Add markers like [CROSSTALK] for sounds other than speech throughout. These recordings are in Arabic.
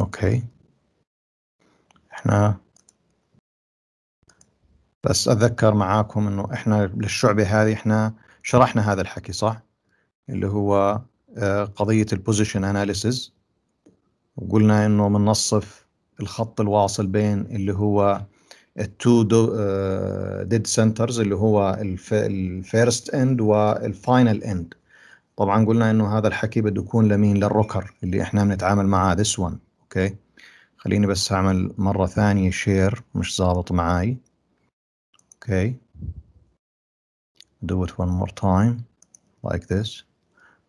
اوكي احنا بس اتذكر معاكم انه احنا للشعبة هذه احنا شرحنا هذا الحكي صح اللي هو آه، قضية البوزيشن اناليسز وقلنا انه نصف الخط الواصل بين اللي هو التو ديد سنترز آه، اللي هو الفيرست اند والفاينل اند طبعا قلنا انه هذا الحكي بده يكون لمين للروكر اللي احنا بنتعامل معاه ذس 1 اوكي خليني بس اعمل مره ثانيه شير مش ظابط معاي اوكي do it one more time like this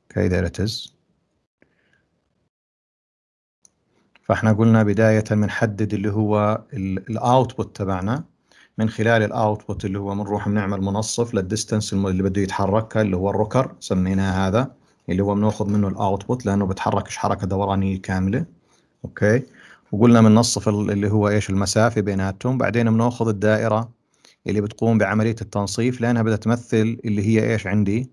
okay there it is فاحنا قلنا بداية بنحدد اللي هو الاوتبوت تبعنا من خلال الاوتبوت اللي هو بنروح بنعمل منصف للديستنس اللي بده يتحركها اللي هو الروكر سميناه هذا اللي هو بناخذ منه الاوتبوت لانه بتحركش حركه دورانيه كامله اوكي وقلنا بننصف اللي هو ايش المسافه بيناتهم بعدين بناخذ الدائره اللي بتقوم بعمليه التنصيف لانها بدها تمثل اللي هي ايش عندي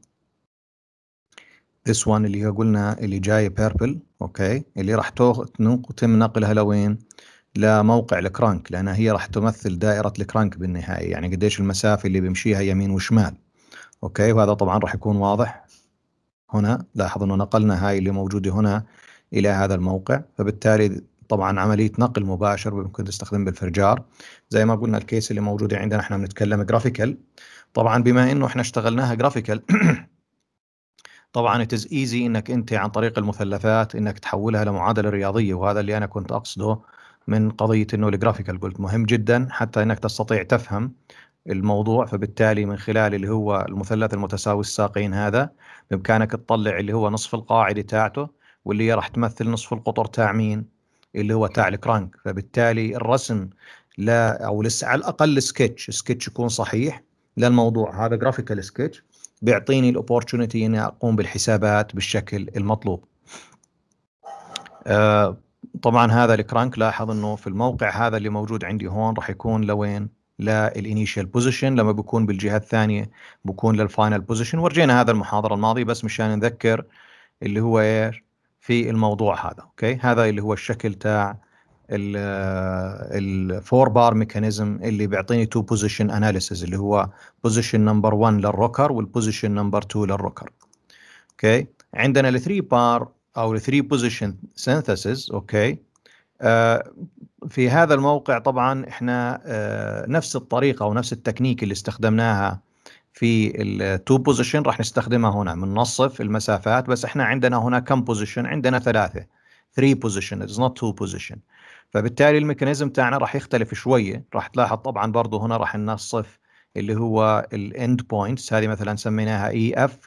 this one اللي هي قلنا اللي جاي بيربل اوكي اللي راح تم نقلها لوين لموقع الكرانك لانها هي راح تمثل دائره الكرانك بالنهايه يعني قديش المسافه اللي بمشيها يمين وشمال اوكي وهذا طبعا راح يكون واضح هنا لاحظ انه نقلنا هاي اللي موجوده هنا الى هذا الموقع فبالتالي طبعا عمليه نقل مباشر ممكن تستخدم بالفرجار زي ما قلنا الكيس اللي موجوده عندنا احنا بنتكلم جرافيكال طبعا بما انه احنا اشتغلناها جرافيكال [CLEARS THROAT] طبعا اتز ايزي انك انت عن طريق المثلثات انك تحولها لمعادله رياضيه وهذا اللي انا كنت اقصده من قضيه انه الجرافيكال قلت مهم جدا حتى انك تستطيع تفهم الموضوع فبالتالي من خلال اللي هو المثلث المتساوي الساقين هذا بامكانك تطلع اللي هو نصف القاعده تاعته واللي هي راح تمثل نصف القطر تاع مين اللي هو تاع الكرانك فبالتالي الرسم لا او لسه على الاقل سكتش سكتش يكون صحيح للموضوع هذا جرافيكال سكتش بيعطيني الاوبورتونيتي اني اقوم بالحسابات بالشكل المطلوب آه طبعا هذا الكرانك لاحظ انه في الموقع هذا اللي موجود عندي هون راح يكون لوين للانيشال بوزيشن لما بكون بالجهه الثانيه بكون للفاينل بوزيشن ورجينا هذا المحاضره الماضيه بس مشان نذكر اللي هو ايش في الموضوع هذا اوكي هذا اللي هو الشكل تاع الفور بار ميكانيزم اللي بيعطيني تو بوزيشن اناليسيز اللي هو بوزيشن نمبر 1 للروكر والبوزيشن نمبر 2 للروكر اوكي عندنا الثري بار او الثري بوزيشن سينثيسيس اوكي آه، في هذا الموقع طبعا احنا آه، نفس الطريقه ونفس التكنيك اللي استخدمناها في التو بوزيشن راح نستخدمها هنا نصف المسافات بس احنا عندنا هنا كم بوزيشن عندنا ثلاثه 3 بوزيشن از نوت 2 بوزيشن فبالتالي الميكانيزم تاعنا راح يختلف شويه راح تلاحظ طبعا برضه هنا راح ننصف اللي هو الاند بوينتس هذه مثلا سميناها اي اف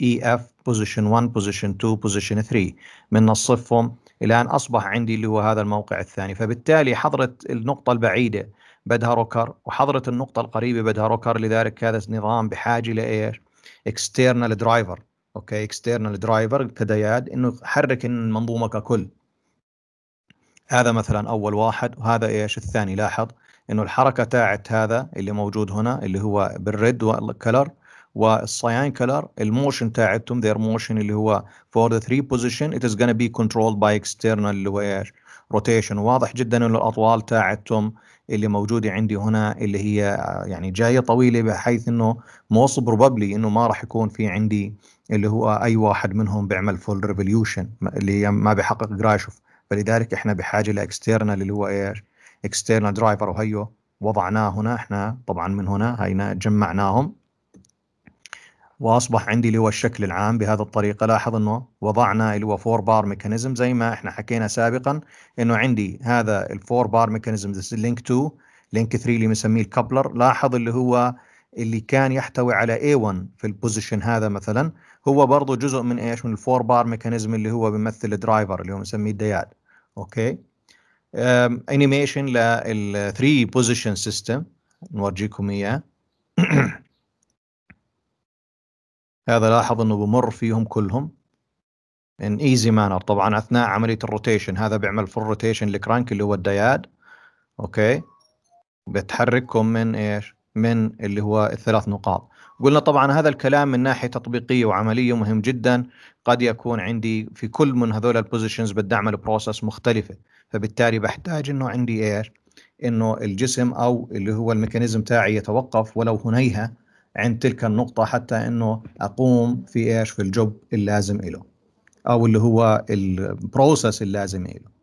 اي اف بوزيشن 1 بوزيشن 2 بوزيشن 3 بننصفهم الان اصبح عندي اللي هو هذا الموقع الثاني فبالتالي حضره النقطه البعيده بدها روكر وحضرت النقطه القريبه بدها روكر لذلك هذا النظام بحاجه لايش؟ اكسترنال درايفر اوكي اكسترنال درايفر كدياد انه يحرك المنظومه ككل هذا مثلا اول واحد وهذا ايش الثاني لاحظ انه الحركه تاعت هذا اللي موجود هنا اللي هو بالريد كلر والسيان كلر الموشن تاعتهم their موشن اللي هو for the ثري position it is gonna be controlled by external اللي هو ايش روتيشن واضح جدا انه الاطوال تاعتهم اللي موجوده عندي هنا اللي هي يعني جايه طويله بحيث انه موست بروبابلي انه ما راح يكون في عندي اللي هو اي واحد منهم بيعمل فول ريفوليوشن اللي هي ما بيحقق جراشوف فلذلك احنا بحاجه لاكسترنال اللي هو ايش؟ اكسترنال درايفر وهيو وضعناه هنا احنا طبعا من هنا هينا جمعناهم واصبح عندي اللي هو الشكل العام بهذه الطريقه لاحظ انه وضعنا اللي هو فور بار ميكانيزم زي ما احنا حكينا سابقا انه عندي هذا الفور بار ميكانيزم لينك 2 لينك 3 اللي بنسميه الكابلر لاحظ اللي هو اللي كان يحتوي على A1 في البوزيشن هذا مثلا هو برضه جزء من ايش من الفور بار ميكانيزم اللي هو بيمثل الدرايفر اللي هو بنسميه الديال اوكي انيميشن لل 3 بوزيشن سيستم نورجيكم اياه [CLEARS THROAT] هذا لاحظ انه بمر فيهم كلهم ان ايزي مانر طبعا اثناء عمليه الروتيشن هذا بيعمل فول روتيشن لكرانك اللي هو الدياد اوكي بتحرككم من ايش من اللي هو الثلاث نقاط قلنا طبعا هذا الكلام من ناحيه تطبيقيه وعمليه مهم جدا قد يكون عندي في كل من هذول البوزيشنز بدي اعمل بروسس مختلفه فبالتالي بحتاج انه عندي ايش انه الجسم او اللي هو الميكانيزم تاعي يتوقف ولو هنيهه عند تلك النقطه حتى انه اقوم في ايش في الجوب اللازم له او اللي هو البروسيس اللازم له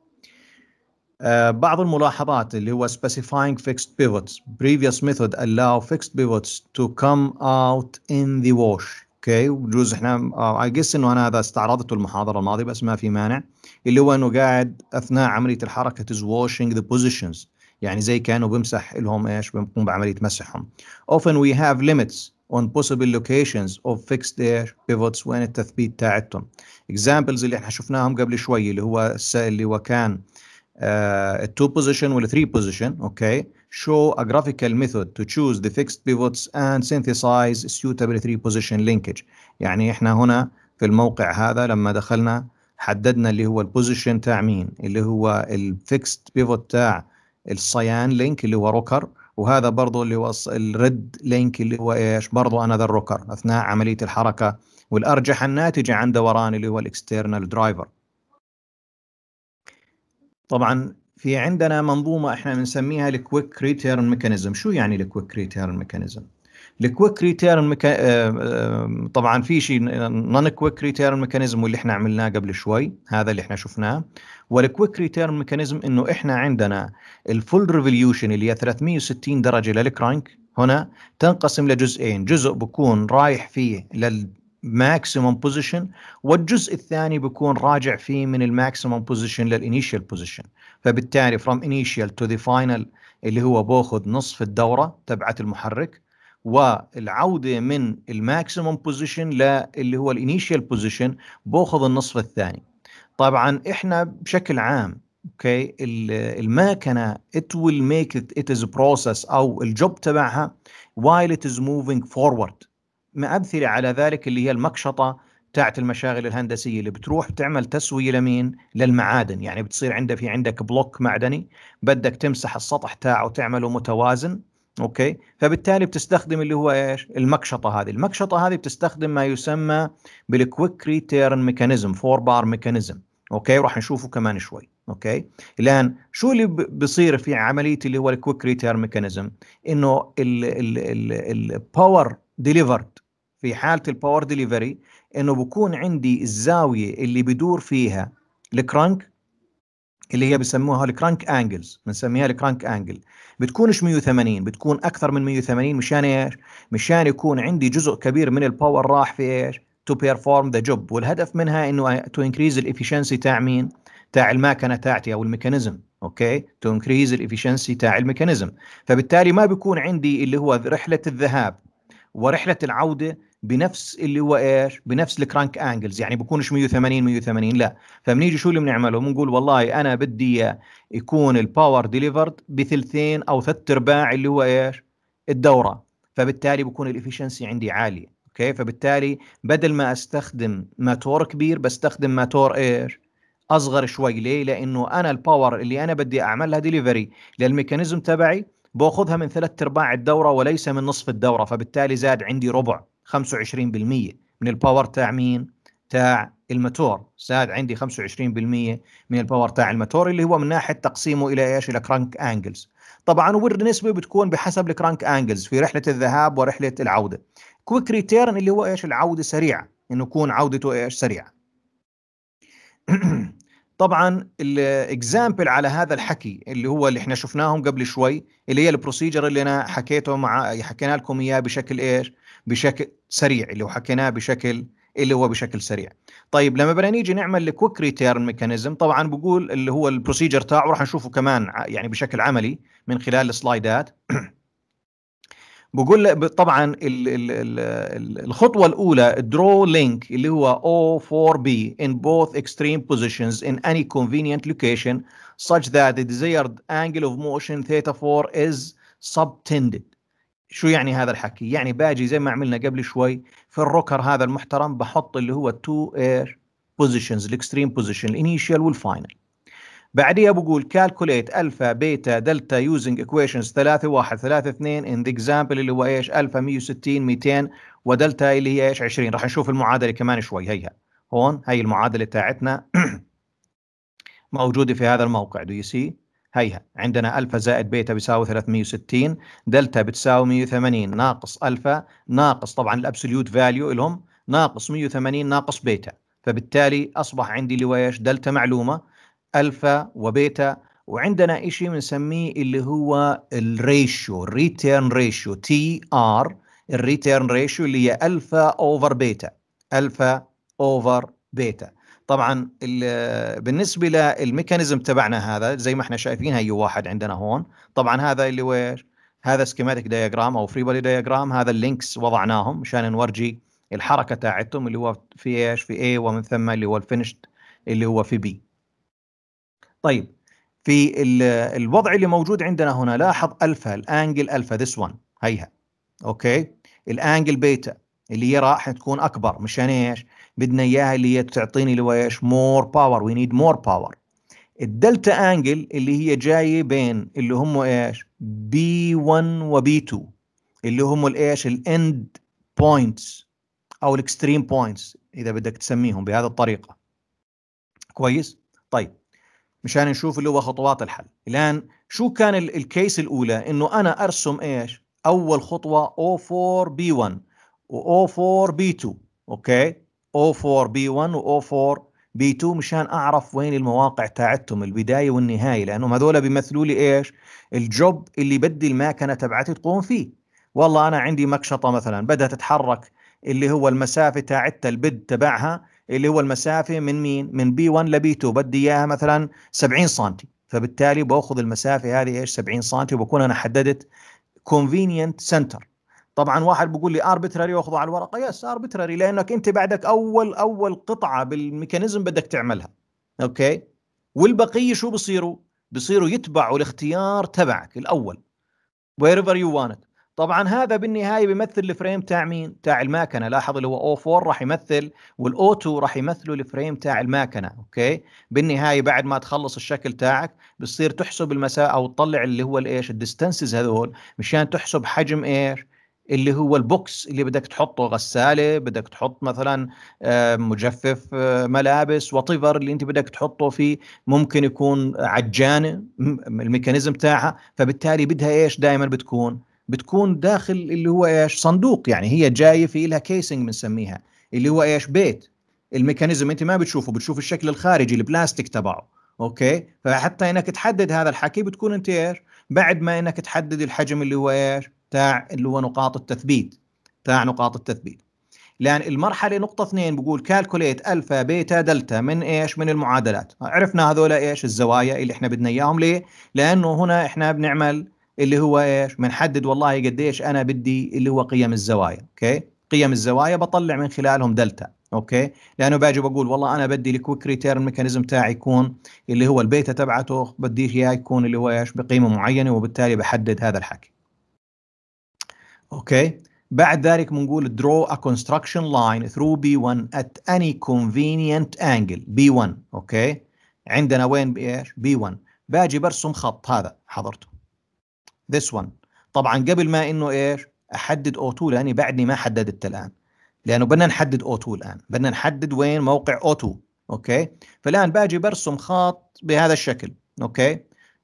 آه، بعض الملاحظات اللي هو specifying fixed pivots previous method allow fixed pivots to come out in the wash اوكي بجوز احنا اي آه، جس انه انا هذا استعرضته المحاضره الماضيه بس ما في مانع اللي هو انه قاعد اثناء عمليه الحركه is washing the positions يعني زي كانوا بمسح لهم ايش بنقوم بعمليه مسحهم often we have limits on possible locations of fixed air pivots وين التثبيت تاعتهم examples اللي احنا شفناهم قبل شوي اللي هو اللي هو كان التو بوزيشن والثري بوزيشن اوكي show a graphical method to choose the fixed pivots and synthesize suitable three position linkage يعني احنا هنا في الموقع هذا لما دخلنا حددنا اللي هو البوزيشن تاع مين اللي هو الفيكست بيفوت تاع الصيان لينك اللي هو روكر وهذا برضه اللي هو الريد لينك اللي هو ايش برضه انا ذا الروكر اثناء عمليه الحركه والارجح الناتجه عن دوران اللي هو الاكسترنال درايفر طبعا في عندنا منظومه احنا بنسميها الكويك ريتيرن ميكانيزم شو يعني الكويك ريتيرن ميكانيزم الكويك ريتيرن آه، آه، طبعا في شيء نون كويك ريتيرن ميكانيزم واللي احنا عملناه قبل شوي هذا اللي احنا شفناه والكويك ريتيرن ميكانيزم انه احنا عندنا الفول ريفوليوشن اللي هي 360 درجه للكرانك هنا تنقسم لجزئين جزء بكون رايح فيه لل ماكسيموم بوزيشن والجزء الثاني بيكون راجع فيه من الماكسيمم بوزيشن للانيشال بوزيشن فبالتالي فروم انيشال تو ذا فاينل اللي هو باخذ نصف الدوره تبعت المحرك والعوده من الماكسيمم بوزيشن للي هو الانيشال بوزيشن باخذ النصف الثاني طبعا احنا بشكل عام اوكي الماكنه ات ويل ميك ات از بروسس او الجوب تبعها وايل ات از موفينج فورورد ما امثله على ذلك اللي هي المكشطه تاعت المشاغل الهندسيه اللي بتروح بتعمل تسويه لمين؟ للمعادن، يعني بتصير عندك في عندك بلوك معدني بدك تمسح السطح تاعه وتعمله متوازن اوكي فبالتالي بتستخدم اللي هو ايش المكشطه هذه المكشطه هذه بتستخدم ما يسمى بالكويك ريتيرن ميكانيزم فور بار ميكانيزم اوكي راح نشوفه كمان شوي اوكي الان شو اللي بيصير في عمليه اللي هو الكويك ريتيرن ميكانيزم انه الباور ديليفرد في حاله الباور ديليفري انه بكون عندي الزاويه اللي بدور فيها الكرنك اللي هي بيسموها الكرانك انجلز بنسميها الكرانك انجل بتكونش 180 بتكون اكثر من 180 مشان ايش؟ مشان يكون عندي جزء كبير من الباور راح في ايش؟ تو بيرفورم ذا جوب والهدف منها انه تو انكريز الافشنسي تاع مين؟ تاع الماكنه تاعتي او الميكانيزم اوكي تو انكريز الافشنسي تاع الميكانيزم فبالتالي ما بيكون عندي اللي هو رحله الذهاب ورحله العوده بنفس اللي هو ايش؟ بنفس الكرانك انجلز يعني بكونش 180 180 لا فبنيجي شو اللي بنعمله؟ بنقول والله انا بدي يكون الباور ديليفرد بثلثين او ثلاث ارباع اللي هو ايش؟ الدوره فبالتالي بكون الافشنسي عندي عاليه اوكي فبالتالي بدل ما استخدم ماتور كبير بستخدم ماتور ايش؟ اصغر شوي ليه؟ لانه انا الباور اللي انا بدي اعملها ديليفري للميكانيزم تبعي باخذها من ثلاث ارباع الدوره وليس من نصف الدوره فبالتالي زاد عندي ربع 25% من الباور تاع مين؟ تاع الماتور زاد عندي 25% من الباور تاع الماتور اللي هو من ناحيه تقسيمه الى ايش؟ الى كرانك انجلز طبعا والنسبه بتكون بحسب الكرانك انجلز في رحله الذهاب ورحله العوده كويك ريتيرن اللي هو ايش؟ العوده سريعه انه يكون عودته ايش؟ سريعه [CLEARS THROAT] طبعا الاكزامبل على هذا الحكي اللي هو اللي احنا شفناهم قبل شوي اللي هي البروسيجر اللي انا حكيته مع حكينا لكم اياه بشكل ايش بشكل سريع اللي هو حكيناه بشكل اللي هو بشكل سريع طيب لما بدنا نيجي نعمل الكويك ريتيرن ميكانيزم طبعا بقول اللي هو البروسيجر تاعه راح نشوفه كمان يعني بشكل عملي من خلال السلايدات [CLEARS THROAT] بقول طبعا الخطوه الاولى درو لينك اللي هو O4B in both extreme positions in any convenient location such that the desired angle of motion theta 4 is subtended شو يعني هذا الحكي؟ يعني باجي زي ما عملنا قبل شوي في الروكر هذا المحترم بحط اللي هو تو اير بوزيشنز الاكستريم بوزيشن الانيشال والفاينل. بعديها بقول كالكوليت الفا بيتا دلتا يوزنج ايكويشنز 3 1 3 2 ان ذا اكزامبل اللي هو ايش؟ الفا 160 200 ودلتا اللي هي ايش؟ 20 راح نشوف المعادله كمان شوي هيها هون هي المعادله تاعتنا [CLEARS THROAT] موجوده في هذا الموقع دو يو سي هيها عندنا ألفا زائد بيتا بيساوي 360 دلتا بتساوي 180 ناقص ألفا ناقص طبعا الأبسوليوت فاليو لهم ناقص 180 ناقص بيتا فبالتالي أصبح عندي اللي ويش دلتا معلومة ألفا وبيتا وعندنا شيء بنسميه اللي هو الريشيو الريتيرن ريشيو تي ار الريتيرن ريشيو اللي هي ألفا أوفر بيتا ألفا أوفر بيتا طبعا بالنسبه للميكانيزم تبعنا هذا زي ما احنا شايفين هي واحد عندنا هون طبعا هذا اللي وير هذا سكيماتيك دياجرام او فري بودي دياجرام هذا اللينكس وضعناهم مشان نورجي الحركه تاعتهم اللي هو في ايش في اي ومن ثم اللي هو الفينشد اللي هو في بي طيب في الوضع اللي موجود عندنا هنا لاحظ الفا الانجل الفا ذس وان هيها اوكي الانجل بيتا اللي هي راح تكون اكبر مشان ايش بدنا اياها اللي هي تعطيني اللي هو ايش مور باور وي نيد مور باور الدلتا انجل اللي هي جايه بين اللي هم ايش بي 1 وبي 2 اللي هم الايش الاند بوينتس او الاكستريم بوينتس اذا بدك تسميهم بهذه الطريقه كويس طيب مشان نشوف اللي هو خطوات الحل الان شو كان الكيس الاولى انه انا ارسم ايش اول خطوه او 4 بي 1 و 4 بي 2 اوكي O4 B1 و O4 B2 مشان اعرف وين المواقع تاعتهم البدايه والنهايه لانهم هذول بيمثلوا لي ايش؟ الجوب اللي بدي الماكنه تبعتي تقوم فيه والله انا عندي مكشطه مثلا بدها تتحرك اللي هو المسافه تاعتها البد تبعها اللي هو المسافه من مين؟ من بي 1 لبي 2 بدي اياها مثلا 70 سم فبالتالي باخذ المسافه هذه ايش 70 سم وبكون انا حددت كونفينينت سنتر طبعا واحد بيقول لي اربتراري واخضع على الورقه يس اربتراري لانك انت بعدك اول اول قطعه بالميكانيزم بدك تعملها اوكي والبقيه شو بصيروا بصيروا يتبعوا الاختيار تبعك الاول wherever you want it. طبعا هذا بالنهايه بيمثل الفريم تاع مين؟ تاع الماكنه، لاحظ اللي هو او 4 راح يمثل والاو 2 راح يمثلوا الفريم تاع الماكنه، اوكي؟ بالنهايه بعد ما تخلص الشكل تاعك بتصير تحسب المسافه او تطلع اللي هو الايش؟ الديستنسز هذول مشان تحسب حجم ايش؟ اللي هو البوكس اللي بدك تحطه غساله بدك تحط مثلا آه، مجفف آه، ملابس وطيفر اللي انت بدك تحطه فيه ممكن يكون عجانه الميكانيزم تاعها فبالتالي بدها ايش دائما بتكون بتكون داخل اللي هو ايش صندوق يعني هي جايه في لها كيسنج بنسميها اللي هو ايش بيت الميكانيزم انت ما بتشوفه بتشوف الشكل الخارجي البلاستيك تبعه اوكي فحتى انك تحدد هذا الحكي بتكون انت ايش بعد ما انك تحدد الحجم اللي هو ايش تاع اللي هو نقاط التثبيت تاع نقاط التثبيت لان المرحله نقطه اثنين بقول كالكوليت الفا بيتا دلتا من ايش من المعادلات عرفنا هذول ايش الزوايا اللي احنا بدنا اياهم ليه لانه هنا احنا بنعمل اللي هو ايش بنحدد والله قديش انا بدي اللي هو قيم الزوايا اوكي قيم الزوايا بطلع من خلالهم دلتا اوكي لانه باجي بقول والله انا بدي الكويك ريتيرن ميكانيزم تاعي يكون اللي هو البيتا تبعته بدي اياه يكون اللي هو ايش بقيمه معينه وبالتالي بحدد هذا الحكي اوكي بعد ذلك بنقول draw a construction line through B1 at any convenient angle B1 اوكي عندنا وين ايش B1 باجي برسم خط هذا حضرته this one طبعا قبل ما انه ايش احدد O2 لاني بعدني ما حددت الان لانه بدنا نحدد O2 الان بدنا نحدد وين موقع O2 اوكي فالان باجي برسم خط بهذا الشكل اوكي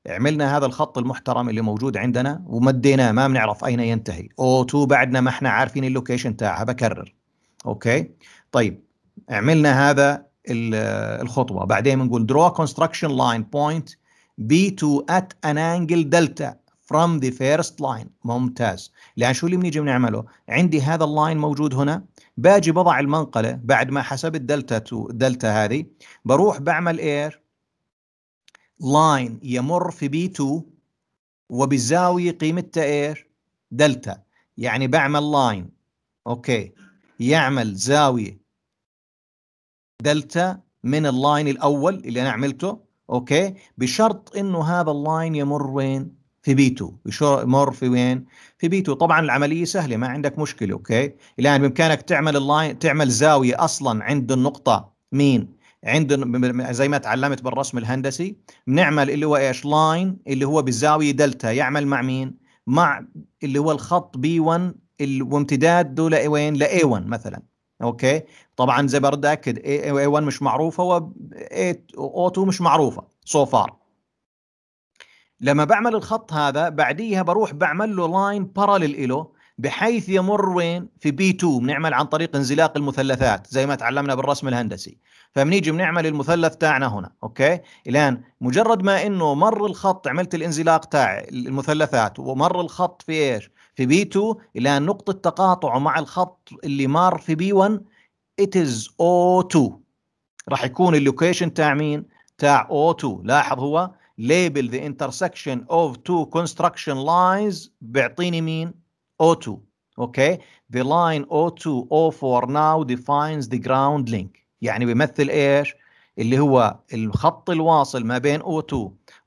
عملنا هذا الخط المحترم اللي موجود عندنا ومديناه ما بنعرف اين ينتهي او 2 بعدنا ما احنا عارفين اللوكيشن تاعها بكرر اوكي طيب عملنا هذا آه، الخطوه بعدين بنقول draw construction line point B2 at an angle delta from the first line ممتاز لان شو اللي بنيجي بنعمله عندي هذا اللاين موجود هنا باجي بضع المنقله بعد ما حسبت دلتا تو دلتا هذه بروح بعمل اير لاين يمر في بي 2 وبالزاوية قيمتها ايش؟ دلتا يعني بعمل لاين اوكي يعمل زاوية دلتا من اللاين الأول اللي أنا عملته اوكي بشرط انه هذا اللاين يمر وين؟ في بي 2 يمر في وين؟ في بي 2 طبعا العمليه سهله ما عندك مشكله اوكي؟ الان بامكانك تعمل اللاين تعمل زاويه اصلا عند النقطه مين؟ عندنا زي ما تعلمت بالرسم الهندسي بنعمل اللي هو ايش لاين اللي هو بالزاويه دلتا يعمل مع مين مع اللي هو الخط بي 1 وامتداده لوين لا 1 مثلا اوكي طبعا زي برد اكد اي 1 مش معروفه و اي 2 مش معروفه سو so فار لما بعمل الخط هذا بعديها بروح بعمل له لاين بارالل له بحيث يمر وين في بي 2 بنعمل عن طريق انزلاق المثلثات زي ما تعلمنا بالرسم الهندسي فبنيجي بنعمل المثلث تاعنا هنا اوكي الان مجرد ما انه مر الخط عملت الانزلاق تاع المثلثات ومر الخط في ايش في بي 2 الان نقطه تقاطعه مع الخط اللي مار في بي 1 it is O2 راح يكون اللوكيشن تاع مين تاع O2 لاحظ هو label the intersection of two construction lines بيعطيني مين O2. Okay, the line O2 O4 now defines the ground link. يعني بيمثل ايش؟ اللي هو الخط الواصل ما بين O2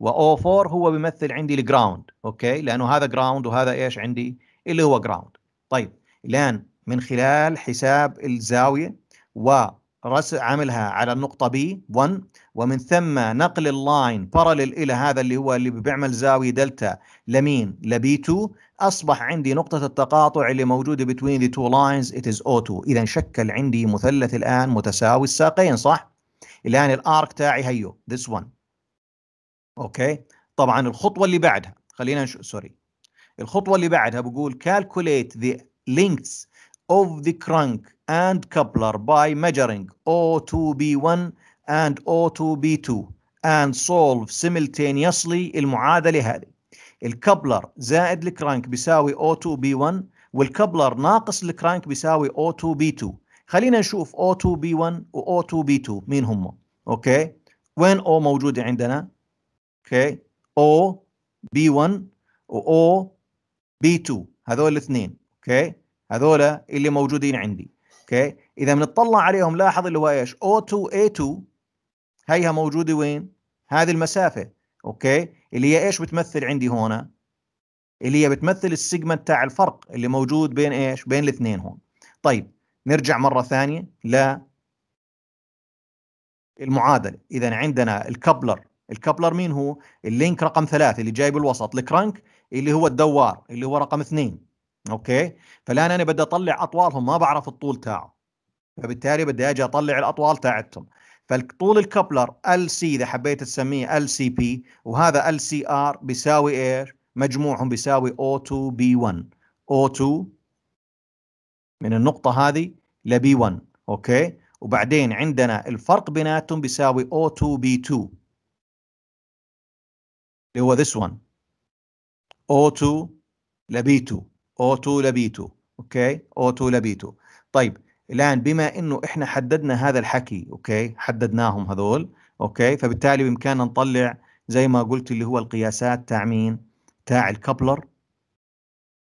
و O4 هو بيمثل عندي الجراوند، اوكي؟ لأنه هذا جراوند وهذا ايش عندي؟ اللي هو جراوند. طيب الآن من خلال حساب الزاوية و رس عاملها على النقطة بي 1 ومن ثم نقل اللاين بارلل إلى هذا اللي هو اللي بيعمل زاوية دلتا لمين لبي 2 أصبح عندي نقطة التقاطع اللي موجودة between the two lines it is O2 إذا شكل عندي مثلث الآن متساوي الساقين صح؟ الآن الآرك تاعي هيو this one أوكي طبعا الخطوة اللي بعدها خلينا نشوف سوري الخطوة اللي بعدها بقول calculate the lengths of the crank and coupler by measuring O2B1 and O2B2 and solve simultaneously المعادلة هذه الكبلر زائد الكرانك بيساوي O2B1 والكبلر ناقص الكرانك بيساوي O2B2 خلينا نشوف O2B1 و O2B2 مين هم اوكي وين O موجودة عندنا اوكي O B1 و O B2 هذول الاثنين اوكي هذول اللي موجودين عندي اوكي اذا بنطلع عليهم لاحظ اللي هو ايش O2 A2 هيها موجوده وين هذه المسافه اوكي اللي هي ايش بتمثل عندي هون اللي هي بتمثل السيجما تاع الفرق اللي موجود بين ايش بين الاثنين هون طيب نرجع مره ثانيه ل المعادله اذا عندنا الكبلر الكبلر مين هو اللينك رقم ثلاثة اللي جاي بالوسط الكرنك اللي هو الدوار اللي هو رقم اثنين اوكي فالان انا بدي اطلع اطوالهم ما بعرف الطول تاعه فبالتالي بدي اجي اطلع الاطوال تاعتهم فالطول الكبلر ال سي اذا حبيت تسميه ال سي بي وهذا ال سي ار بيساوي ايش؟ مجموعهم بيساوي او 2 بي 1 او 2 من النقطة هذه ل 1 اوكي وبعدين عندنا الفرق بيناتهم بيساوي او 2 بي 2 اللي هو this one او 2 ل 2 O2 B2 اوكي O2 B2 طيب الان بما انه احنا حددنا هذا الحكي اوكي حددناهم هذول اوكي فبالتالي بامكاننا نطلع زي ما قلت اللي هو القياسات تاع مين تاع الكابلر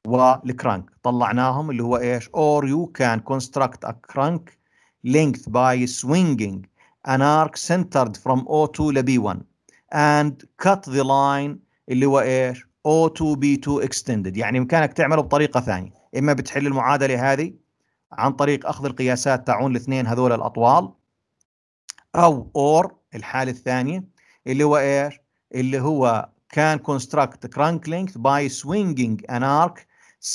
والكرانك طلعناهم اللي هو ايش or you can construct a crank length by swinging an arc centered from O2 ل B1 and cut the line اللي هو ايش O2B2 extended يعني بامكانك تعمله بطريقه ثانيه اما بتحل المعادله هذه عن طريق اخذ القياسات تاعون الاثنين هذول الاطوال او اور الحاله الثانيه اللي هو ايش اللي هو كان construct crank length by swinging an arc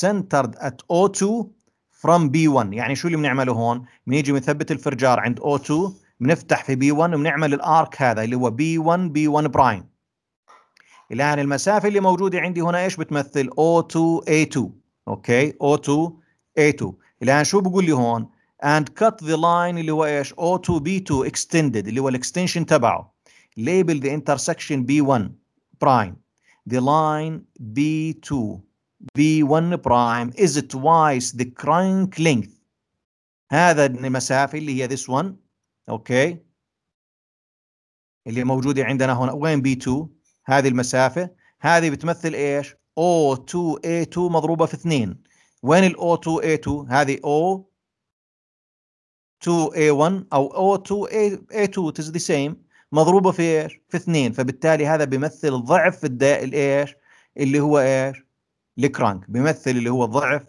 centered at O2 from B1 يعني شو اللي بنعمله هون بنيجي بنثبت الفرجار عند O2 بنفتح في B1 وبنعمل الارك هذا اللي هو B1 B1 برايم الان المسافه اللي موجوده عندي هنا ايش بتمثل O2A2 اوكي O2A2 الان شو بقول لي هون and cut the line اللي هو ايش O2B2 extended اللي هو الاكستنشن تبعه label the intersection B1 prime the line B2 B1 prime is twice the crank length هذا المسافة اللي هي this one اوكي okay. اللي موجودة عندنا هنا وين B2 هذه المسافه هذه بتمثل ايش O2A2 مضروبه في 2 وين ال O2A2 هذه O 2A1 او O2A2 is the same مضروبه في ايش في 2 فبالتالي هذا بيمثل ضعف في الدا الايش اللي هو ايش الكرانك بيمثل اللي هو الضعف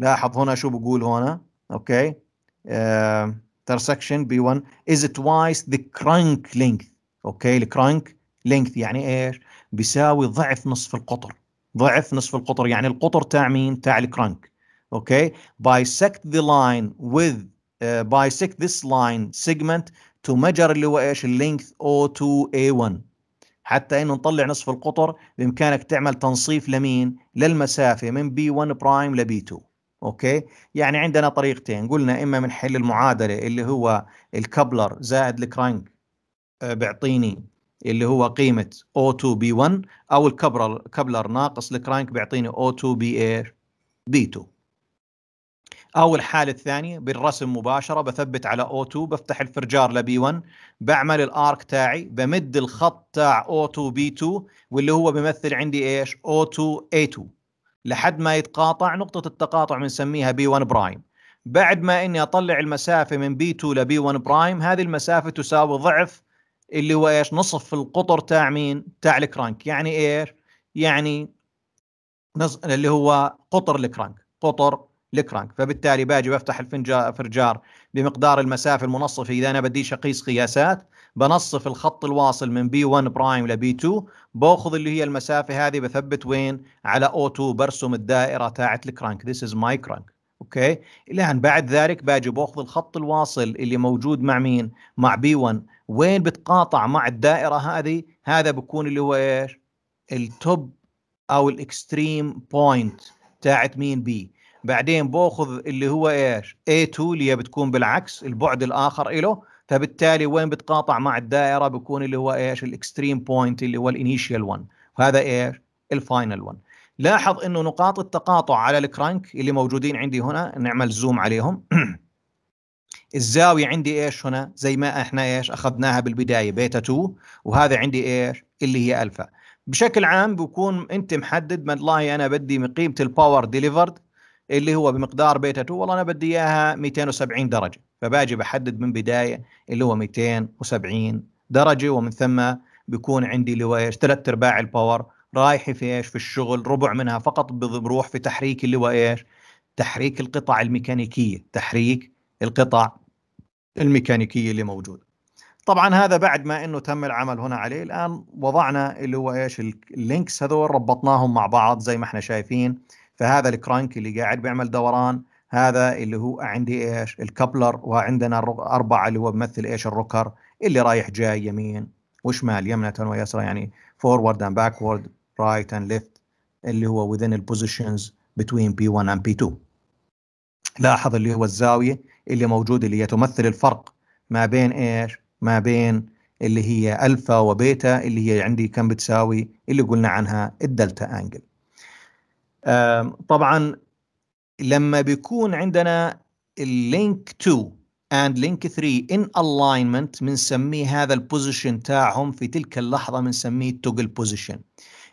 لاحظ هنا شو بقول هنا اوكي uh, intersection B1 is twice the crank length اوكي الكرانك لينث يعني ايش؟ بيساوي ضعف نصف القطر ضعف نصف القطر يعني القطر تاع مين؟ تاع الكرنك اوكي؟ بايسكت ذا لاين وذ بايسكت bisect لاين سيجمنت تو ميجر اللي هو ايش؟ اللينث او 2 a حتى انه نطلع نصف القطر بامكانك تعمل تنصيف لمين؟ للمسافه من بي 1 برايم لبي 2 اوكي؟ يعني عندنا طريقتين قلنا اما بنحل المعادله اللي هو الكبلر زائد الكرنك آه، بيعطيني اللي هو قيمه O2B1 او الكبلر كبلر ناقص الكرانك بيعطيني O2B B2 او الحاله الثانيه بالرسم مباشره بثبت على O2 بفتح الفرجار لبي 1 بعمل الارك تاعي بمد الخط تاع O2 B2 واللي هو بيمثل عندي ايش O2 A2 لحد ما يتقاطع نقطه التقاطع بنسميها B1 برايم بعد ما اني اطلع المسافه من B2 لبي 1 برايم هذه المسافه تساوي ضعف اللي هو ايش نصف القطر تاع مين تاع الكرانك يعني ايش يعني نص... اللي هو قطر الكرانك قطر الكرانك فبالتالي باجي بفتح الفرجار بمقدار المسافه المنصفه اذا انا بديش اقيس قياسات بنصف الخط الواصل من بي 1 برايم لبي 2 باخذ اللي هي المسافه هذه بثبت وين على او 2 برسم الدائره تاعت الكرانك ذيس از ماي كرانك اوكي الان بعد ذلك باجي باخذ الخط الواصل اللي موجود مع مين مع بي 1 وين بتقاطع مع الدائره هذه هذا بيكون اللي هو ايش التوب او الاكستريم بوينت تاعت مين بي بعدين باخذ اللي هو ايش A2 اللي هي بتكون بالعكس البعد الاخر له فبالتالي وين بتقاطع مع الدائره بيكون اللي هو ايش الاكستريم بوينت اللي هو الانيشيال 1 وهذا ايش الفاينل 1 لاحظ انه نقاط التقاطع على الكرانك اللي موجودين عندي هنا نعمل زوم عليهم [CLEARS THROAT] الزاويه عندي ايش هنا زي ما احنا ايش اخذناها بالبدايه بيتا 2 وهذا عندي ايش اللي هي الفا بشكل عام بكون انت محدد والله انا بدي من قيمه الباور ديليفرد اللي هو بمقدار بيتا 2 والله انا بدي اياها 270 درجه فباجي بحدد من بدايه اللي هو 270 درجه ومن ثم بيكون عندي اللي هو ايش ثلاث ارباع الباور رايح في ايش في الشغل ربع منها فقط بروح في تحريك اللي هو ايش تحريك القطع الميكانيكيه تحريك القطع الميكانيكيه اللي موجوده طبعا هذا بعد ما انه تم العمل هنا عليه الان وضعنا اللي هو ايش اللينكس هذول ربطناهم مع بعض زي ما احنا شايفين فهذا الكرانك اللي قاعد بيعمل دوران هذا اللي هو عندي ايش الكابلر وعندنا اربعه اللي هو بمثل ايش الروكر اللي رايح جاي يمين وشمال يمنة ويسرى يعني فورورد اند باكورد رايت اند ليفت اللي هو within البوزيشنز between بي 1 and B2 لاحظ اللي هو الزاويه اللي موجوده اللي هي تمثل الفرق ما بين ايش؟ ما بين اللي هي الفا وبيتا اللي هي عندي كم بتساوي اللي قلنا عنها الدلتا انجل. طبعا لما بيكون عندنا اللينك 2 and لينك 3 ان alignment بنسميه هذا البوزيشن تاعهم في تلك اللحظه بنسميه توجل بوزيشن.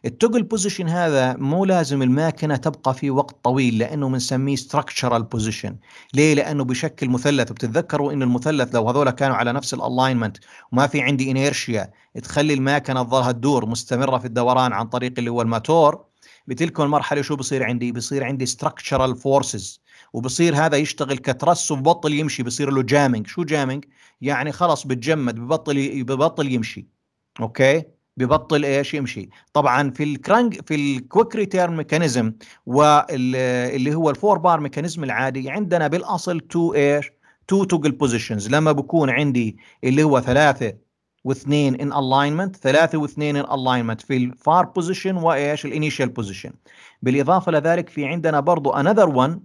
التوجل بوزيشن هذا مو لازم الماكينه تبقى في وقت طويل لانه بنسميه ستراكشرال بوزيشن ليه لانه بشكل مثلث وبتتذكروا ان المثلث لو هذول كانوا على نفس الالاينمنت وما في عندي انيرشيا تخلي الماكينه تظلها تدور مستمره في الدوران عن طريق اللي هو الماتور بتلك المرحله شو بصير عندي بصير عندي ستراكشرال فورسز وبصير هذا يشتغل كترس وبطل يمشي بصير له جامينج شو جامينج يعني خلص بتجمد ببطل ببطل يمشي اوكي ببطل ايش يمشي طبعا في الكرنج في الكويك ريتيرن ميكانيزم واللي هو الفور بار ميكانيزم العادي عندنا بالاصل تو ايش تو توجل بوزيشنز لما بكون عندي اللي هو ثلاثه واثنين ان الاينمنت ثلاثة واثنين ان الاينمنت في الفار بوزيشن وايش الانيشال بوزيشن بالاضافه لذلك في عندنا برضو انذر وان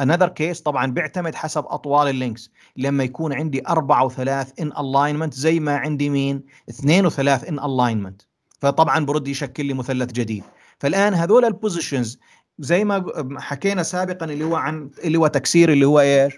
انذر كيس طبعا بيعتمد حسب اطوال اللينكس لما يكون عندي أربعة وثلاث ان الاينمنت زي ما عندي مين اثنين وثلاث ان الاينمنت فطبعا برد يشكل لي مثلث جديد فالان هذول البوزيشنز زي ما حكينا سابقا اللي هو عن اللي هو تكسير اللي هو ايش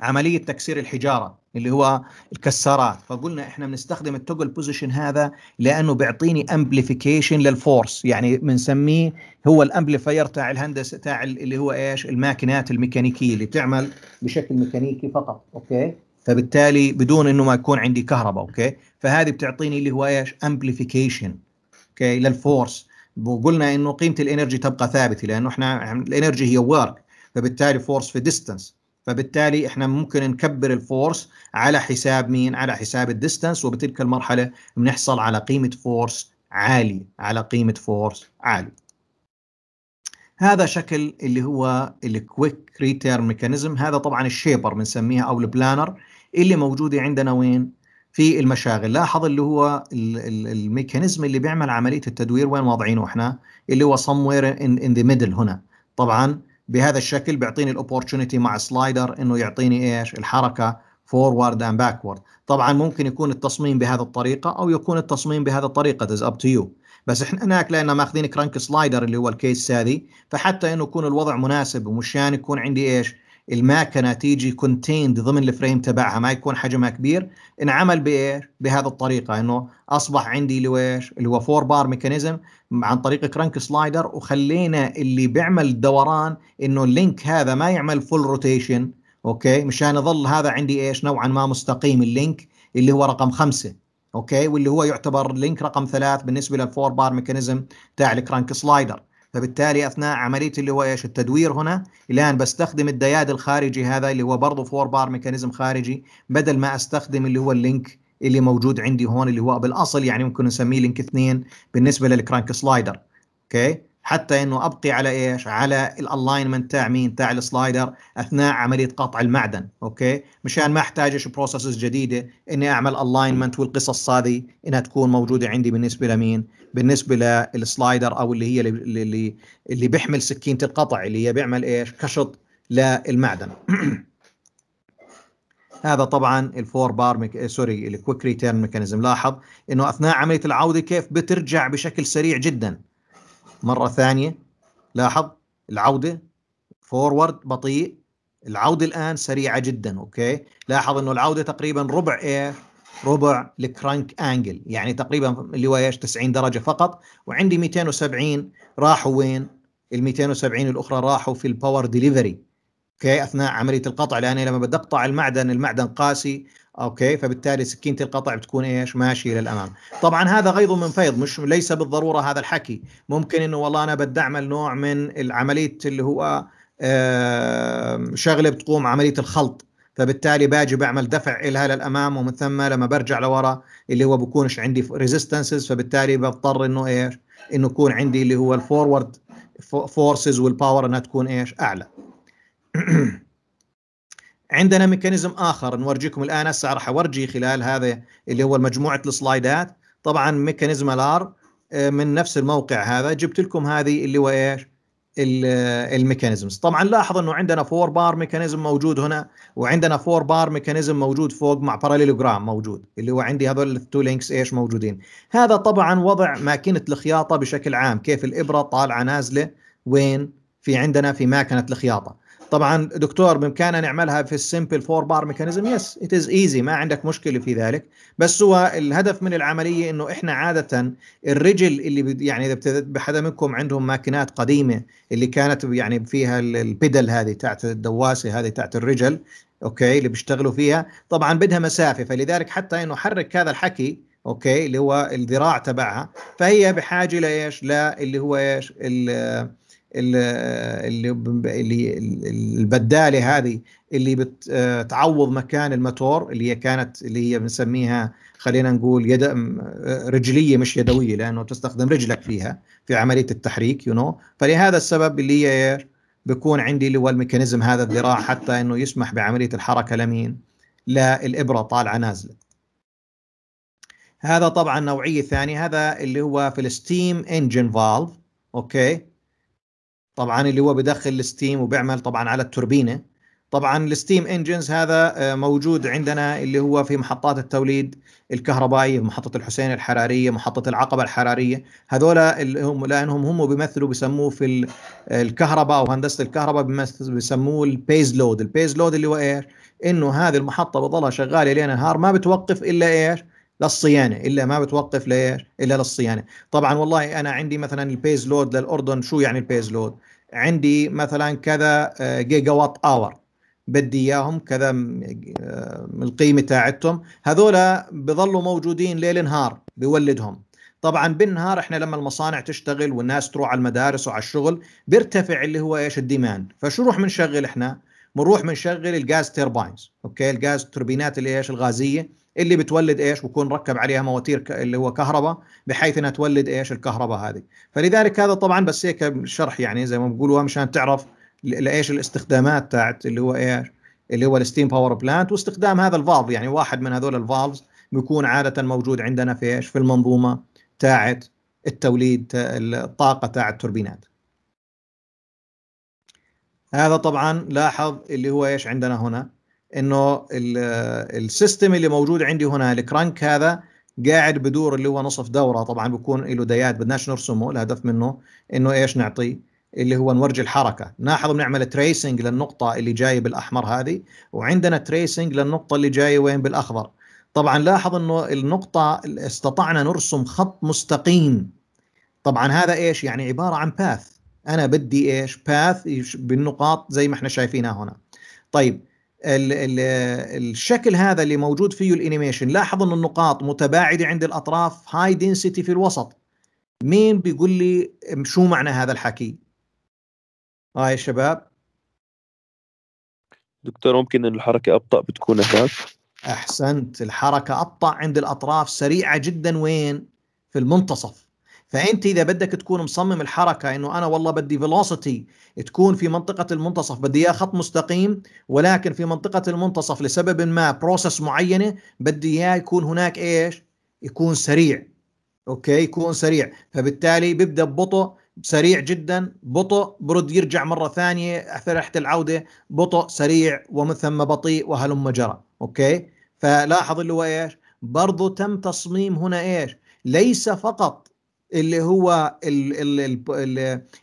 عمليه تكسير الحجاره اللي هو الكسارات فقلنا احنا بنستخدم التوجل بوزيشن هذا لانه بيعطيني امبليفيكيشن للفورس يعني بنسميه هو الامبليفاير تاع الهندسه تاع اللي هو ايش الماكينات الميكانيكيه اللي بتعمل بشكل ميكانيكي فقط اوكي فبالتالي بدون انه ما يكون عندي كهرباء اوكي فهذه بتعطيني اللي هو ايش امبليفيكيشن اوكي للفورس وقلنا انه قيمه الانرجي تبقى ثابته لانه احنا الانرجي هي ورك فبالتالي فورس في ديستنس فبالتالي احنا ممكن نكبر الفورس على حساب مين؟ على حساب الديستنس وبتلك المرحله بنحصل على قيمه فورس عالي على قيمه فورس عالي. هذا شكل اللي هو الكويك ريتيرن ميكانيزم هذا طبعا الشيبر بنسميها او البلانر اللي موجوده عندنا وين؟ في المشاغل لاحظ اللي هو الميكانيزم اللي بيعمل عمليه التدوير وين واضعينه احنا؟ اللي هو somewhere in, in the middle هنا طبعا بهذا الشكل بيعطيني الاوبورتونيتي مع سلايدر انه يعطيني ايش الحركه فورورد اند باكورد طبعا ممكن يكون التصميم بهذه الطريقه او يكون التصميم بهذه الطريقه ذس اب تو يو بس احنا هناك لان ماخذين كرانك سلايدر اللي هو الكيس هذه فحتى انه يكون الوضع مناسب ومشان يعني يكون عندي ايش الماكنه تيجي كونتيند ضمن الفريم تبعها ما يكون حجمها كبير انعمل بايش؟ بهذه الطريقه انه اصبح عندي اللي ويش؟ اللي هو فور بار ميكانيزم عن طريق كرنك سلايدر وخلينا اللي بيعمل الدوران انه اللينك هذا ما يعمل فول روتيشن اوكي مشان يظل هذا عندي ايش؟ نوعا ما مستقيم اللينك اللي هو رقم خمسه اوكي واللي هو يعتبر لينك رقم ثلاث بالنسبه للفور بار ميكانيزم تاع الكرنك سلايدر فبالتالي اثناء عمليه اللي هو ايش التدوير هنا الان بستخدم الدياد الخارجي هذا اللي هو برضه فور بار ميكانيزم خارجي بدل ما استخدم اللي هو اللينك اللي موجود عندي هون اللي هو بالاصل يعني ممكن نسميه لينك 2 بالنسبه للكرانك سلايدر اوكي حتى انه ابقي على ايش؟ على الالاينمنت تاع مين؟ تاع السلايدر اثناء عمليه قطع المعدن، اوكي؟ مشان ما ايش بروسيسز جديده اني اعمل الاينمنت والقصص هذه انها تكون موجوده عندي بالنسبه لمين؟ بالنسبه للسلايدر او اللي هي اللي اللي بيحمل سكينه القطع اللي هي بيعمل ايش؟ كشط للمعدن. [CLEARS THROAT] هذا طبعا الفور بار ميك... سوري الكويك ريتيرن ميكانيزم لاحظ انه اثناء عمليه العوده كيف بترجع بشكل سريع جدا مره ثانيه لاحظ العوده فورورد بطيء العوده الان سريعه جدا اوكي لاحظ انه العوده تقريبا ربع ايه ربع الكرانك انجل يعني تقريبا اللي هو ايش 90 درجه فقط وعندي 270 راحوا وين ال 270 الاخرى راحوا في الباور ديليفري اوكي اثناء عمليه القطع لاني لما بدي اقطع المعدن المعدن قاسي اوكي فبالتالي سكينه القطع بتكون ايش ماشيه للامام طبعا هذا غيض من فيض مش ليس بالضروره هذا الحكي ممكن انه والله انا بدي اعمل نوع من العمليه اللي هو شغله بتقوم عمليه الخلط فبالتالي باجي بعمل دفع الها للامام ومن ثم لما برجع لورا اللي هو بكونش عندي ريزيستنسز فبالتالي بضطر انه ايش انه يكون عندي اللي هو الفورورد فورسز والباور انها تكون ايش اعلى [CLEARS THROAT] عندنا ميكانيزم اخر نورجيكم الان هسه راح اورجي خلال هذا اللي هو مجموعه السلايدات طبعا ميكانيزم الار آه، من نفس الموقع هذا جبت لكم هذه اللي هو ايش آه، الميكانيزمز طبعا لاحظ انه عندنا فور بار ميكانيزم موجود هنا وعندنا فور بار ميكانيزم موجود فوق مع باراليلوجرام موجود اللي هو عندي هذول التو لينكس ايش موجودين هذا طبعا وضع ماكينه الخياطه بشكل عام كيف الابره طالعه نازله وين في عندنا في ماكينه الخياطه طبعا دكتور بامكاننا نعملها في السمبل فور بار ميكانيزم يس ات از ايزي ما عندك مشكله في ذلك بس هو الهدف من العمليه انه احنا عاده الرجل اللي يعني اذا حدا منكم عندهم ماكينات قديمه اللي كانت يعني فيها البدل هذه تاعت الدواسه هذه تاعت الرجل اوكي اللي بيشتغلوا فيها طبعا بدها مسافه فلذلك حتى انه حرك هذا الحكي اوكي اللي هو الذراع تبعها فهي بحاجه لايش؟ لا اللي هو ايش؟ اللي اللي البداله هذه اللي بتعوض مكان الموتور اللي هي كانت اللي هي بنسميها خلينا نقول يد رجليه مش يدويه لانه تستخدم رجلك فيها في عمليه التحريك يو you نو know فلهذا السبب اللي هي بيكون عندي اللي هو الميكانيزم هذا الذراع حتى انه يسمح بعمليه الحركه لمين؟ للابره طالعه نازله. هذا طبعا نوعيه ثانيه هذا اللي هو في الستيم انجن فالف اوكي طبعا اللي هو بدخل الستيم وبيعمل طبعا على التوربينه طبعا الستيم انجنز هذا آه، موجود عندنا اللي هو في محطات التوليد الكهربائيه محطه الحسين الحراريه محطه العقبه الحراريه هذول هم لانهم هم بيمثلوا بسموه في الكهرباء او هندسه الكهرباء بسموه البيز لود البيز لود اللي هو ايش انه هذه المحطه بتضلها شغاله لين نهار ما بتوقف الا ايش للصيانه الا ما بتوقف ليش الا للصيانه طبعا والله انا عندي مثلا البيز لود للاردن شو يعني البيز لود عندي مثلا كذا جيجا وات اور بدي اياهم كذا آه، من القيمه تاعتهم هذولا بظلوا موجودين ليل نهار بيولدهم طبعا بالنهار احنا لما المصانع تشتغل والناس تروح على المدارس وعلى الشغل بيرتفع اللي هو ايش الديماند فشو نروح بنشغل احنا بنروح بنشغل الجاز تيرباينز اوكي الجاز توربينات اللي ايش الغازيه اللي بتولد ايش بكون ركب عليها مواتير اللي هو كهرباء بحيث انها تولد ايش الكهرباء هذه فلذلك هذا طبعا بس هيك شرح يعني زي ما بقولوها مشان تعرف لايش الاستخدامات تاعت اللي هو ايش اللي هو الستيم باور بلانت واستخدام هذا الفالف يعني واحد من هذول الفالفز بيكون عاده موجود عندنا في ايش في المنظومه تاعت التوليد الطاقه تاعت التوربينات هذا طبعا لاحظ اللي هو ايش عندنا هنا انه السيستم اللي موجود عندي هنا الكرانك هذا قاعد بدور اللي هو نصف دوره طبعا بيكون له ديات بدناش نرسمه الهدف منه انه ايش نعطيه اللي هو نورجي الحركه نلاحظ بنعمل تريسنج للنقطه اللي جايه بالاحمر هذه وعندنا تريسنج للنقطه اللي جايه وين بالاخضر طبعا لاحظ انه النقطه استطعنا نرسم خط مستقيم طبعا هذا ايش يعني عباره عن باث انا بدي ايش باث بالنقاط زي ما احنا شايفينها هنا طيب ال الـ الشكل هذا اللي موجود فيه الانيميشن لاحظ ان النقاط متباعده عند الاطراف هاي دينسيتي في الوسط مين بيقول لي شو معنى هذا الحكي هاي آه يا شباب دكتور ممكن ان الحركه ابطا بتكون هناك احسنت الحركه ابطا عند الاطراف سريعه جدا وين في المنتصف فانت اذا بدك تكون مصمم الحركه انه انا والله بدي فيلوسيتي تكون في منطقه المنتصف بدي اياه خط مستقيم ولكن في منطقه المنتصف لسبب ما بروسس معينه بدي اياه يكون هناك ايش؟ يكون سريع اوكي يكون سريع فبالتالي بيبدا ببطء سريع جدا بطء برد يرجع مره ثانيه فرحه العوده بطء سريع ومن ثم بطيء وهلم جرى اوكي فلاحظ اللي هو ايش برضه تم تصميم هنا ايش ليس فقط اللي هو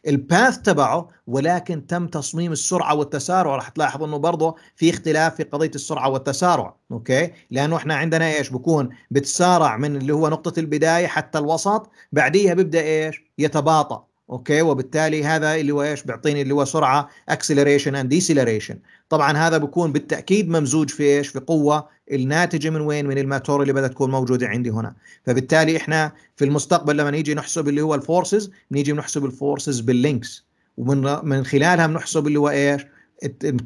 الباث تبعه ولكن تم تصميم السرعه والتسارع راح تلاحظ انه برضه في اختلاف في قضيه السرعه والتسارع اوكي لانه احنا عندنا ايش بكون بتسارع من اللي هو نقطه البدايه حتى الوسط بعديها بيبدا ايش يتباطأ اوكي وبالتالي هذا اللي هو ايش بيعطيني اللي هو سرعه اكسلريشن اند ديسيلريشن طبعا هذا بكون بالتاكيد ممزوج في ايش في قوه الناتجه من وين من الماتور اللي بدها تكون موجوده عندي هنا فبالتالي احنا في المستقبل لما نيجي نحسب اللي هو الفورسز بنيجي بنحسب الفورسز باللينكس ومن من خلالها بنحسب اللي هو ايش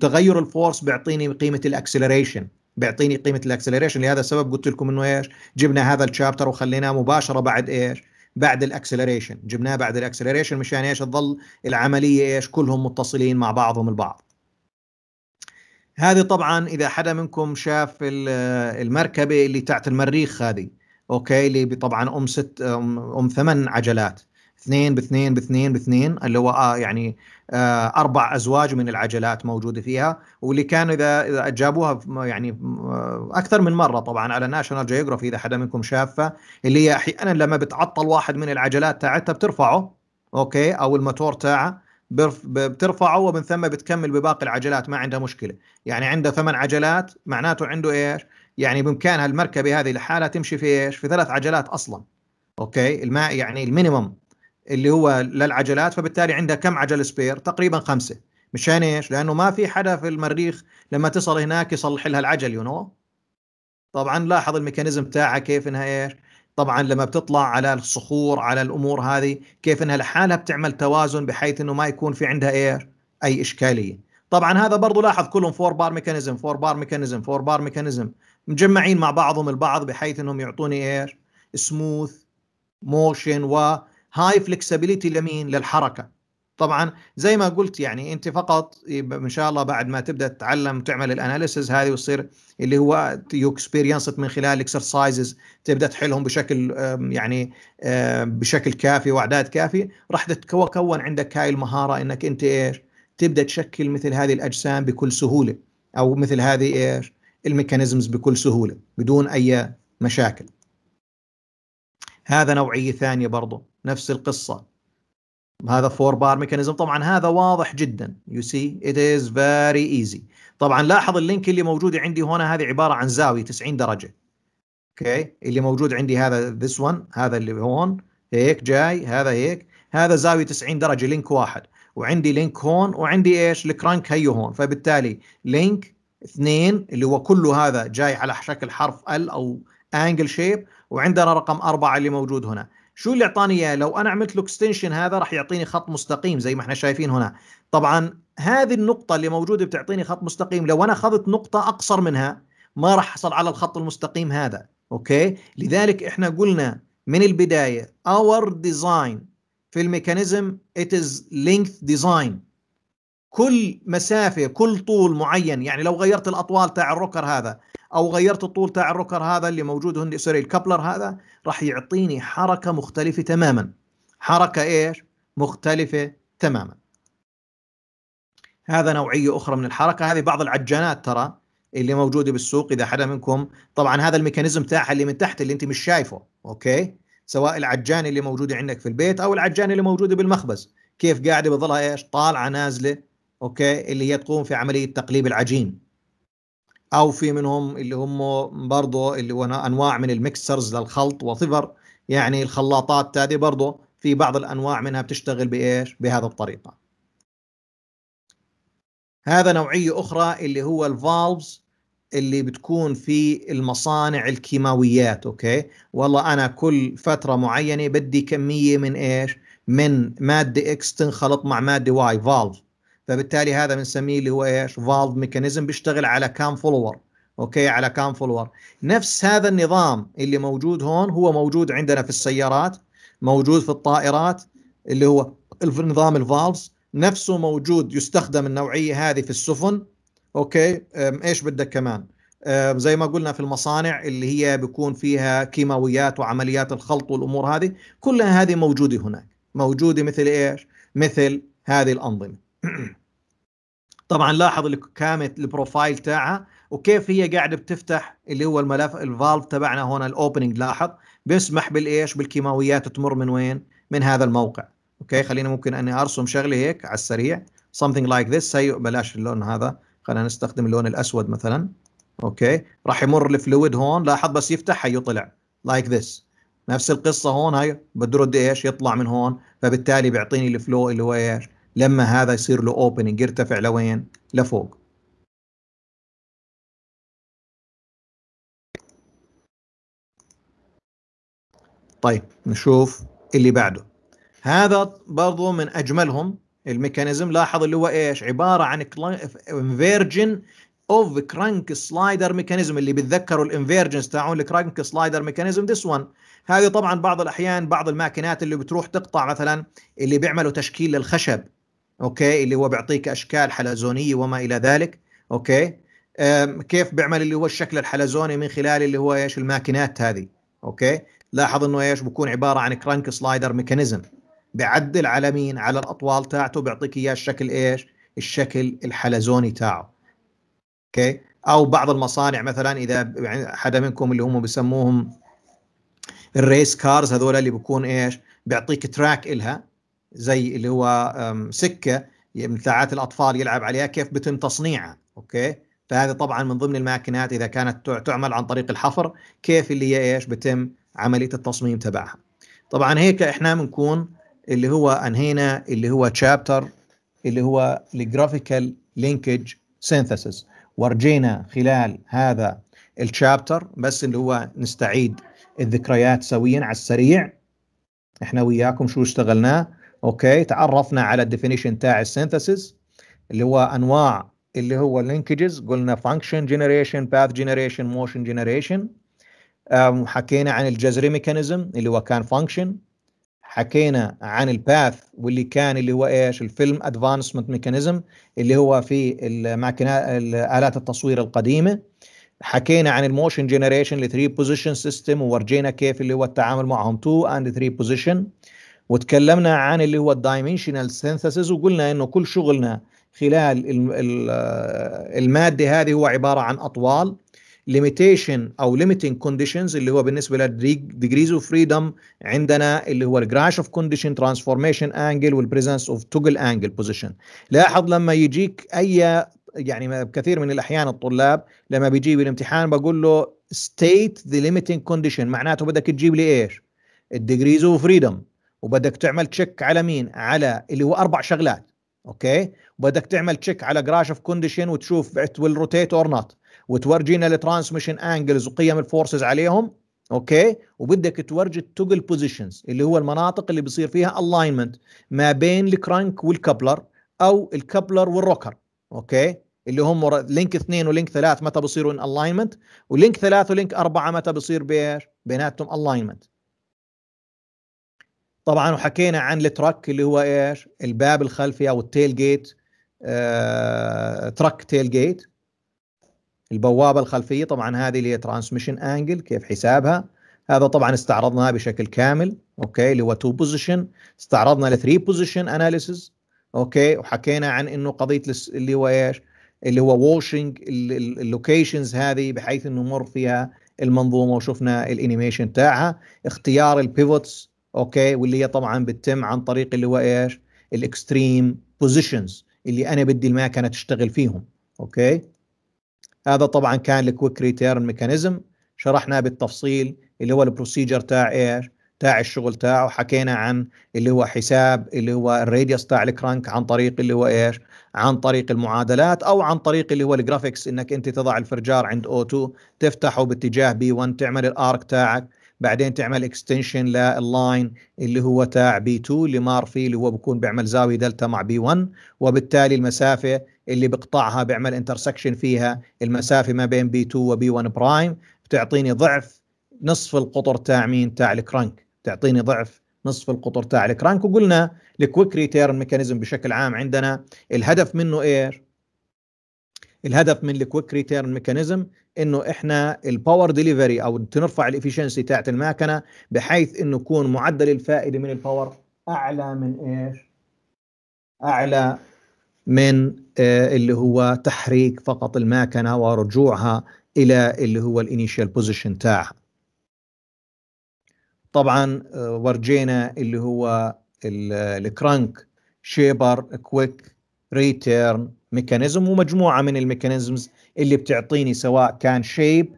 تغير الفورس بيعطيني قيمه الاكسلريشن بيعطيني قيمه الاكسلريشن لهذا السبب قلت لكم انه ايش جبنا هذا الشابتر وخليناه مباشره بعد ايش بعد الاكسلريشن جبناه بعد الاكسلريشن مشان ايش تظل العمليه ايش كلهم متصلين مع بعضهم البعض هذه طبعا اذا حدا منكم شاف آه، المركبه اللي تاعت المريخ هذه اوكي اللي طبعا ام ست ام ثمان عجلات اثنين باثنين باثنين باثنين اللي هو آه يعني آه، اربع ازواج من العجلات موجوده فيها واللي كانوا اذا اذا جابوها يعني آه، اكثر من مره طبعا على ناشونال جيوغرافي اذا حدا منكم شافها اللي هي احيانا لما بتعطل واحد من العجلات تاعتها بترفعه اوكي او الموتور تاعه بترفعه ومن ثم بتكمل بباقي العجلات ما عندها مشكله يعني عنده ثمان عجلات معناته عنده ايش يعني بامكانها المركبه هذه لحالها تمشي في ايش في ثلاث عجلات اصلا اوكي الماء يعني المينيمم اللي هو للعجلات فبالتالي عندها كم عجله سبير تقريبا خمسه مشان ايش؟ لانه ما في حدا في المريخ لما تصل هناك يصلح لها العجل يو نو طبعا لاحظ الميكانيزم تاعها كيف انها ايش؟ طبعا لما بتطلع على الصخور على الامور هذه كيف انها لحالها بتعمل توازن بحيث انه ما يكون في عندها ايش؟ اي اشكاليه. طبعا هذا برضه لاحظ كلهم فور بار ميكانيزم فور بار ميكانيزم فور بار ميكانيزم مجمعين مع بعضهم البعض بحيث انهم يعطوني ايش؟ سموث موشن و هاي فلكسبيليتي لمين للحركه طبعا زي ما قلت يعني انت فقط ان شاء الله بعد ما تبدا تتعلم تعمل الاناليسز هذه وتصير اللي هو يو اكسبيرينس من خلال الاكسرسايزز تبدا تحلهم بشكل يعني بشكل كافي واعداد كافي راح تتكون عندك هاي المهاره انك انت ايش تبدا تشكل مثل هذه الاجسام بكل سهوله او مثل هذه ايش الميكانيزمز بكل سهوله بدون اي مشاكل هذا نوعيه ثانيه برضه نفس القصه هذا فور بار ميكانيزم طبعا هذا واضح جدا يو سي ات از فيري ايزي طبعا لاحظ اللينك اللي موجود عندي هنا هذه عباره عن زاويه 90 درجه اوكي okay. اللي موجود عندي هذا ذس ون هذا اللي هون هيك جاي هذا هيك هذا زاويه 90 درجه لينك واحد وعندي لينك هون وعندي ايش الكرانك هي هون فبالتالي لينك اثنين اللي هو كله هذا جاي على شكل حرف ال او انجل شيب وعندنا رقم أربعة اللي موجود هنا شو اللي اعطاني اياه لو انا عملت له اكستنشن هذا راح يعطيني خط مستقيم زي ما احنا شايفين هنا طبعا هذه النقطه اللي موجوده بتعطيني خط مستقيم لو انا اخذت نقطه اقصر منها ما راح احصل على الخط المستقيم هذا اوكي لذلك احنا قلنا من البدايه اور ديزاين في الميكانيزم ات از لينث ديزاين. كل مسافه كل طول معين يعني لو غيرت الاطوال تاع الروكر هذا او غيرت الطول تاع الروكر هذا اللي موجود هنا سوري الكابلر هذا راح يعطيني حركه مختلفه تماما حركه ايش مختلفه تماما هذا نوعيه اخرى من الحركه هذه بعض العجانات ترى اللي موجوده بالسوق اذا حدا منكم طبعا هذا الميكانيزم تاعها اللي من تحت اللي انت مش شايفه اوكي سواء العجان اللي موجوده عندك في البيت او العجان اللي موجوده بالمخبز كيف قاعده بظلها ايش طالعه نازله اوكي اللي هي تقوم في عمليه تقليب العجين او في منهم اللي هم برضه اللي هو انواع من الميكسرز للخلط وصفر يعني الخلاطات هذه برضه في بعض الانواع منها بتشتغل بايش بهذا الطريقه هذا نوعيه اخرى اللي هو الفالفز اللي بتكون في المصانع الكيماويات اوكي والله انا كل فتره معينه بدي كميه من ايش من ماده اكس تنخلط مع ماده واي فالف فبالتالي هذا بنسميه اللي هو ايش؟ فالف ميكانيزم بيشتغل على كام فولور اوكي على كام فولور نفس هذا النظام اللي موجود هون هو موجود عندنا في السيارات موجود في الطائرات اللي هو نظام الفالفز نفسه موجود يستخدم النوعيه هذه في السفن اوكي ايش بدك كمان؟ زي ما قلنا في المصانع اللي هي بيكون فيها كيماويات وعمليات الخلط والامور هذه كلها هذه موجوده هناك موجوده مثل ايش مثل هذه الانظمه [CLEARS THROAT] طبعا لاحظ كامت البروفايل تاعها وكيف هي قاعده بتفتح اللي هو الملف الفالف تبعنا هون الاوبننج لاحظ بيسمح بالايش بالكيماويات تمر من وين من هذا الموقع اوكي خلينا ممكن اني ارسم شغله هيك على السريع something like this هي بلاش اللون هذا خلينا نستخدم اللون الاسود مثلا اوكي راح يمر الفلويد هون لاحظ بس يفتح هي طلع like this نفس القصه هون هي بدرد ايش يطلع من هون فبالتالي بيعطيني الفلو اللي هو ايش لما هذا يصير له اوبننج يرتفع لوين؟ لفوق طيب نشوف اللي بعده هذا برضو من اجملهم الميكانيزم لاحظ اللي هو ايش عباره عن انفيرجن اوف كرانك سلايدر ميكانيزم اللي بتذكروا الانفيرجنس تاعون الكرانك سلايدر ميكانيزم ذس وان هذه طبعا بعض الاحيان بعض الماكينات اللي بتروح تقطع مثلا اللي بيعملوا تشكيل للخشب اوكي اللي هو بيعطيك اشكال حلزونيه وما الى ذلك اوكي كيف بيعمل اللي هو الشكل الحلزوني من خلال اللي هو ايش الماكينات هذه اوكي لاحظ انه ايش بكون عباره عن كرانك سلايدر ميكانيزم بيعدل على مين على الاطوال تاعته بيعطيك اياه الشكل ايش الشكل الحلزوني تاعه اوكي او بعض المصانع مثلا اذا يعني حدا منكم اللي هم بسموهم الريس كارز هذول اللي بكون ايش بيعطيك تراك الها زي اللي هو سكه من ساعات الاطفال يلعب عليها كيف بتم تصنيعها اوكي فهذه طبعا من ضمن الماكينات اذا كانت تعمل عن طريق الحفر كيف اللي هي ايش بتم عمليه التصميم تبعها طبعا هيك احنا بنكون اللي هو انهينا اللي هو تشابتر اللي هو الجرافيكال لينكج سينثيسيس ورجينا خلال هذا التشابتر بس اللي هو نستعيد الذكريات سويا على السريع احنا وياكم شو اشتغلناه اوكي تعرفنا على الديفينيشن تاع السينثيسيس اللي هو انواع اللي هو اللينكجز قلنا فانكشن جنريشن باث جنريشن موشن جنريشن حكينا عن الجذري ميكانيزم اللي هو كان فانكشن حكينا عن الباث واللي كان اللي هو ايش الفيلم ادفانسمنت ميكانيزم اللي هو في الماكينات الالات التصوير القديمه حكينا عن الموشن جنريشن ل 3 بوزيشن سيستم وورجينا كيف اللي هو التعامل معهم 2 اند 3 بوزيشن وتكلمنا عن اللي هو الدايمنشنال سينثسيس وقلنا انه كل شغلنا خلال الماده هذه هو عباره عن اطوال ليميتيشن او ليميتنج كونديشنز اللي هو بالنسبه للديجريز اوف فريدم عندنا اللي هو الجراش اوف كونديشن ترانسفورميشن انجل والبريزنس اوف توجل انجل بوزيشن لاحظ لما يجيك اي يعني كثير من الاحيان الطلاب لما بيجيب الامتحان بقول له ستيت ذا ليميتنج كونديشن معناته بدك تجيب لي ايش الديجريز اوف فريدم وبدك تعمل تشيك على مين على اللي هو اربع شغلات اوكي وبدك تعمل تشيك على جراش اوف كونديشن وتشوف ات ويل روتيت اور نوت وتورجينا الترانسميشن انجلز وقيم الفورسز عليهم اوكي وبدك تورجي التوجل بوزيشنز اللي هو المناطق اللي بيصير فيها الاينمنت ما بين الكرانك والكبلر او الكبلر والروكر اوكي اللي هم لينك اثنين ولينك ثلاث متى بصيروا ان الاينمنت ولينك ثلاث ولينك اربعه متى بصير بيش بيناتهم الاينمنت طبعا وحكينا عن التراك اللي هو ايش الباب الخلفي او التيل جيت آه، تراك تيل جيت البوابه الخلفيه طبعا هذه اللي هي ترانسميشن انجل كيف حسابها هذا طبعا استعرضناها بشكل كامل اوكي اللي هو تو بوزيشن استعرضنا الثري 3 بوزيشن اناليسز اوكي وحكينا عن انه قضيه اللي هو ايش اللي هو ووشنج اللوكيشنز هذه بحيث انه مر فيها المنظومه وشفنا الانيميشن تاعها اختيار البيفوتس اوكي واللي هي طبعا بتتم عن طريق اللي هو ايش الاكستريم بوزيشنز اللي انا بدي الماكنه تشتغل فيهم اوكي هذا طبعا كان الكويك ريتيرن ميكانيزم شرحناه بالتفصيل اللي هو البروسيجر تاع ايش تاع الشغل تاعه حكينا عن اللي هو حساب اللي هو الراديوس تاع الكرانك عن طريق اللي هو ايش عن طريق المعادلات او عن طريق اللي هو الجرافيكس انك انت تضع الفرجار عند او 2 تفتحه باتجاه بي 1 تعمل الارك تاعك بعدين تعمل اكستنشن لللاين اللي هو تاع بي 2 اللي مار فيه اللي هو بكون بيعمل زاويه دلتا مع بي 1 وبالتالي المسافه اللي بقطعها بيعمل انترسكشن فيها المسافه ما بين بي 2 وبي 1 برايم بتعطيني ضعف نصف القطر تاع مين تاع الكرنك تعطيني ضعف نصف القطر تاع الكرنك وقلنا الكويك ريتيرن ميكانيزم بشكل عام عندنا الهدف منه ايش الهدف من الكويك ريتيرن ميكانيزم انه احنا الباور ديليفري او نرفع الافشنسي تاعت الماكنه بحيث انه يكون معدل الفائده من الباور اعلى من ايش؟ اعلى من آه، اللي هو تحريك فقط الماكنه ورجوعها الى اللي هو الانيشال بوزيشن تاعها طبعا آه، ورجينا اللي هو الكرانك شيبر كويك ريتيرن ميكانيزم ومجموعه من الميكانيزمز اللي بتعطيني سواء كان شيب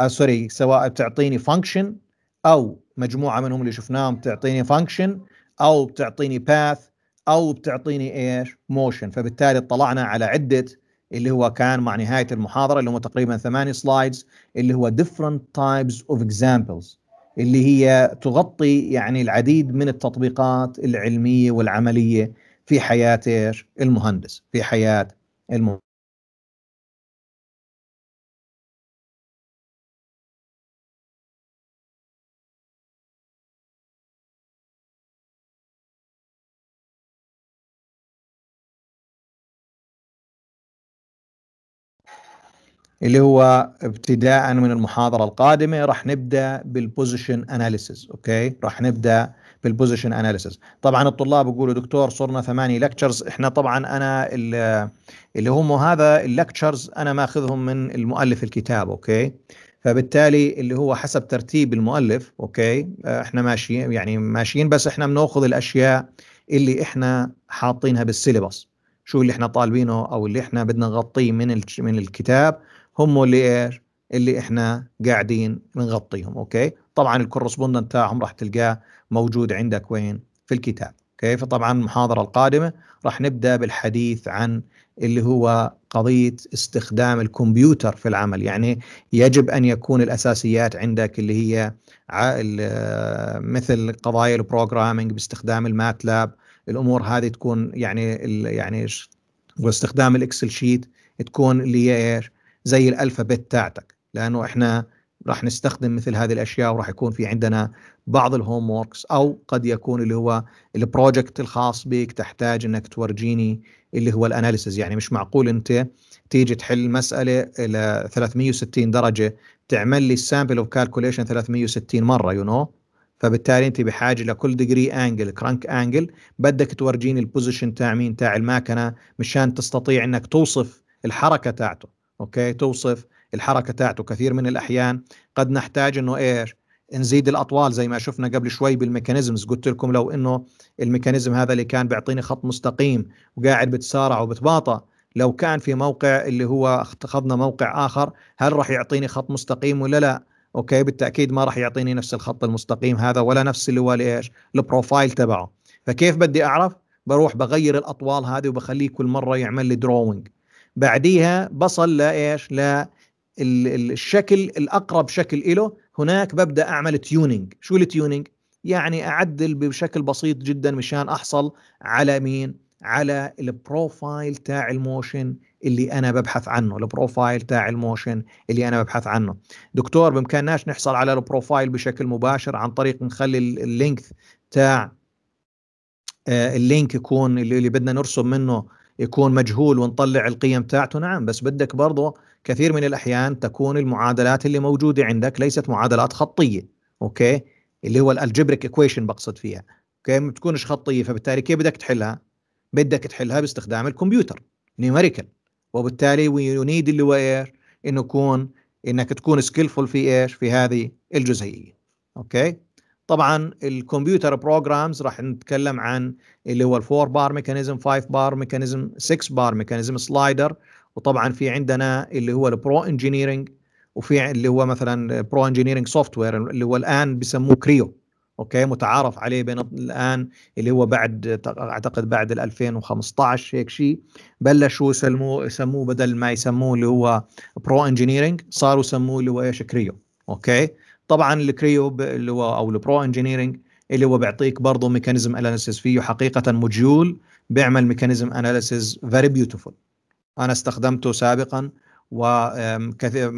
آه سوري سواء بتعطيني فانكشن او مجموعه منهم اللي شفناهم بتعطيني فانكشن او بتعطيني باث او بتعطيني ايش موشن فبالتالي اطلعنا على عده اللي هو كان مع نهايه المحاضره اللي هو تقريبا ثماني سلايدز اللي هو different types of examples اللي هي تغطي يعني العديد من التطبيقات العلميه والعمليه في حياه ايش؟ المهندس، في حياه الم... اللي هو ابتداء من المحاضرة القادمة راح نبدأ بالبوزيشن اناليسيس اوكي راح نبدأ بالبوزيشن اناليسز طبعا الطلاب يقولوا دكتور صرنا ثمانية لكتشرز احنا طبعا انا اللي هم هذا اللكتشرز انا ماخذهم من المؤلف الكتاب اوكي فبالتالي اللي هو حسب ترتيب المؤلف اوكي آه، احنا ماشيين يعني ماشيين بس احنا بناخذ الاشياء اللي احنا حاطينها بالسيلبس شو اللي احنا طالبينه او اللي احنا بدنا نغطيه من من الكتاب هم اللي ايش اللي احنا قاعدين بنغطيهم اوكي طبعا الكورسبوندنت تاعهم راح تلقاه موجود عندك وين في الكتاب اوكي فطبعا المحاضره القادمه راح نبدا بالحديث عن اللي هو قضيه استخدام الكمبيوتر في العمل يعني يجب ان يكون الاساسيات عندك اللي هي مثل قضايا البروجرامينج باستخدام الماتلاب الامور هذه تكون يعني يعني واستخدام الاكسل شيت تكون اللي هي ايش زي الالفابت تاعتك لانه احنا راح نستخدم مثل هذه الاشياء وراح يكون في عندنا بعض الهوم ووركس او قد يكون اللي هو البروجكت الخاص بك تحتاج انك تورجيني اللي هو الاناليسز يعني مش معقول انت تيجي تحل مساله الى 360 درجه تعمل لي السامبل اوف كالكوليشن 360 مره يو you نو know? فبالتالي انت بحاجه لكل ديجري انجل كرانك انجل بدك تورجيني البوزيشن تاع مين تاع الماكنه مشان تستطيع انك توصف الحركه تاعته اوكي توصف الحركه تاعته كثير من الاحيان قد نحتاج انه ايش نزيد الاطوال زي ما شفنا قبل شوي بالميكانيزمز قلت لكم لو انه الميكانيزم هذا اللي كان بيعطيني خط مستقيم وقاعد بتسارع وبتباطأ لو كان في موقع اللي هو اخذنا موقع اخر هل راح يعطيني خط مستقيم ولا لا اوكي بالتاكيد ما راح يعطيني نفس الخط المستقيم هذا ولا نفس اللي هو ايش البروفايل تبعه فكيف بدي اعرف بروح بغير الاطوال هذه وبخليه كل مره يعمل لي دروينج بعديها بصل لايش لا الشكل الاقرب شكل إله هناك ببدا اعمل تيونينج شو التيونينج يعني اعدل بشكل بسيط جدا مشان احصل على مين على البروفايل تاع الموشن اللي انا ببحث عنه البروفايل تاع الموشن اللي انا ببحث عنه دكتور بإمكاننا نحصل على البروفايل بشكل مباشر عن طريق نخلي اللينك تاع آه، اللينك يكون اللي بدنا نرسم منه يكون مجهول ونطلع القيم تاعته نعم بس بدك برضه كثير من الأحيان تكون المعادلات اللي موجودة عندك ليست معادلات خطية أوكي اللي هو الالجبريك ايكويشن بقصد فيها اوكي ما بتكونش خطيه فبالتالي كيف بدك تحلها بدك تحلها باستخدام الكمبيوتر نيوميريكال وبالتالي وي نيد اللي هو ايش انه يكون انك تكون سكيلفول في ايش في هذه الجزئيه اوكي طبعا الكمبيوتر بروجرامز راح نتكلم عن اللي هو الفور بار ميكانيزم 5 بار ميكانيزم 6 بار ميكانيزم سلايدر وطبعا في عندنا اللي هو البرو انجينيرنج وفي اللي هو مثلا برو انجينيرنج سوفت وير اللي هو الان بيسموه كريو اوكي متعارف عليه بين الان اللي هو بعد اعتقد بعد ال 2015 هيك شيء بلشوا يسموه يسموه بدل ما يسموه اللي هو برو انجينيرنج صاروا يسموه اللي هو ايش كريو اوكي طبعا الكريو اللي هو او البرو انجينيرنج اللي هو بيعطيك برضه ميكانيزم اناليسيس فيه حقيقه مجيول بيعمل ميكانيزم اناليسيس فيري بيوتيفول انا استخدمته سابقا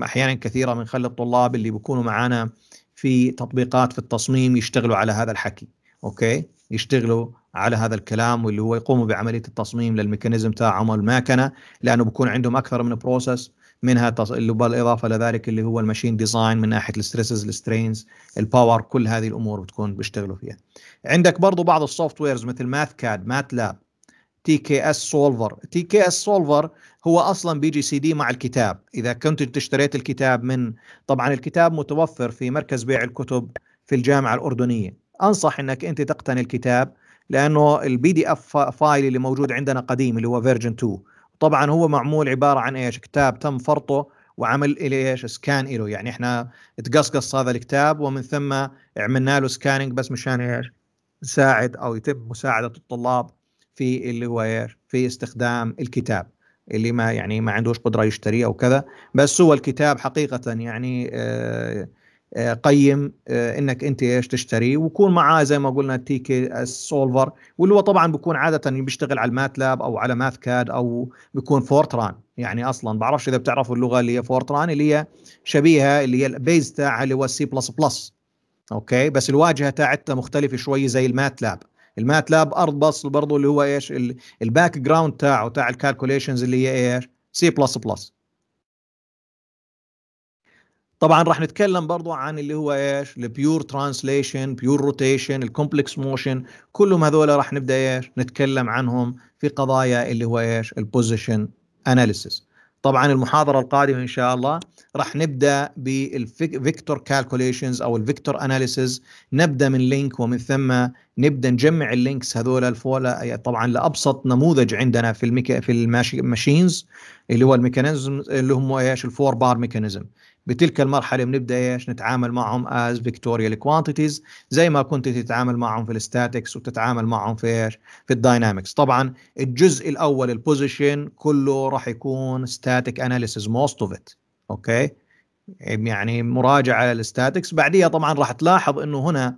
احيانا كثيره من خلي الطلاب اللي بيكونوا معانا في تطبيقات في التصميم يشتغلوا على هذا الحكي اوكي يشتغلوا على هذا الكلام واللي هو يقوموا بعمليه التصميم للميكانيزم تاعهم الماكنه لانه بكون عندهم اكثر من بروسس منها اللي بالاضافه لذلك اللي هو الماشين ديزاين من ناحيه الستريسز السترينز الباور كل هذه الامور بتكون بيشتغلوا فيها عندك برضو بعض السوفت ويرز مثل ماث كاد ماتلاب تي كي اس سولفر تي كي اس سولفر هو اصلا بيجي سي دي مع الكتاب اذا كنت انت اشتريت الكتاب من طبعا الكتاب متوفر في مركز بيع الكتب في الجامعه الاردنيه انصح انك انت تقتني الكتاب لانه البي دي اف فايل اللي موجود عندنا قديم اللي هو فيرجن 2 طبعا هو معمول عباره عن ايش كتاب تم فرطه وعمل ايش سكان له يعني احنا تقصقص هذا الكتاب ومن ثم عملنا له سكاننج بس مشان ايش نساعد او يتم مساعده الطلاب في اللي هو في استخدام الكتاب اللي ما يعني ما عندوش قدره يشتريه او كذا بس هو الكتاب حقيقه يعني آه، آه، قيم آه، انك انت ايش تشتري ويكون معاه زي ما قلنا كي السولفر واللي هو طبعا بيكون عاده بيشتغل على الماتلاب او على ماث كاد او بيكون فورتران يعني اصلا بعرفش اذا بتعرفوا اللغه اللي هي فورتران اللي هي شبيهه اللي هي البيز تاعها اللي هو السي بلس بلس اوكي بس الواجهه تاعتها مختلفه شوي زي الماتلاب المات لاب ارض بصل برضه اللي هو ايش الباك جراوند تاعه تاع الكالكوليشنز اللي هي ايش سي بلس بلس طبعا راح نتكلم برضو عن اللي هو ايش البيور ترانسليشن بيور روتيشن الكومبلكس موشن كلهم هذول راح نبدا ايش نتكلم عنهم في قضايا اللي هو ايش البوزيشن اناليسيس طبعا المحاضره القادمه ان شاء الله راح نبدا بالفيكتور كالكوليشنز او الفيكتور اناليسز نبدا من لينك ومن ثم نبدا نجمع اللينكس هذول الفولا يعني طبعا لابسط نموذج عندنا في الميكا في الماشينز اللي هو الميكانيزم اللي هم ايش الفور بار ميكانيزم بتلك المرحله بنبدا ايش نتعامل معهم از فيكتوريال كوانتيتيز زي ما كنت تتعامل معهم في الستاتكس وتتعامل معهم في ايش في الداينامكس طبعا الجزء الاول البوزيشن كله راح يكون ستاتيك اناليسيز موست اوف ات اوكي يعني مراجعه للستاتكس بعديها طبعا راح تلاحظ انه هنا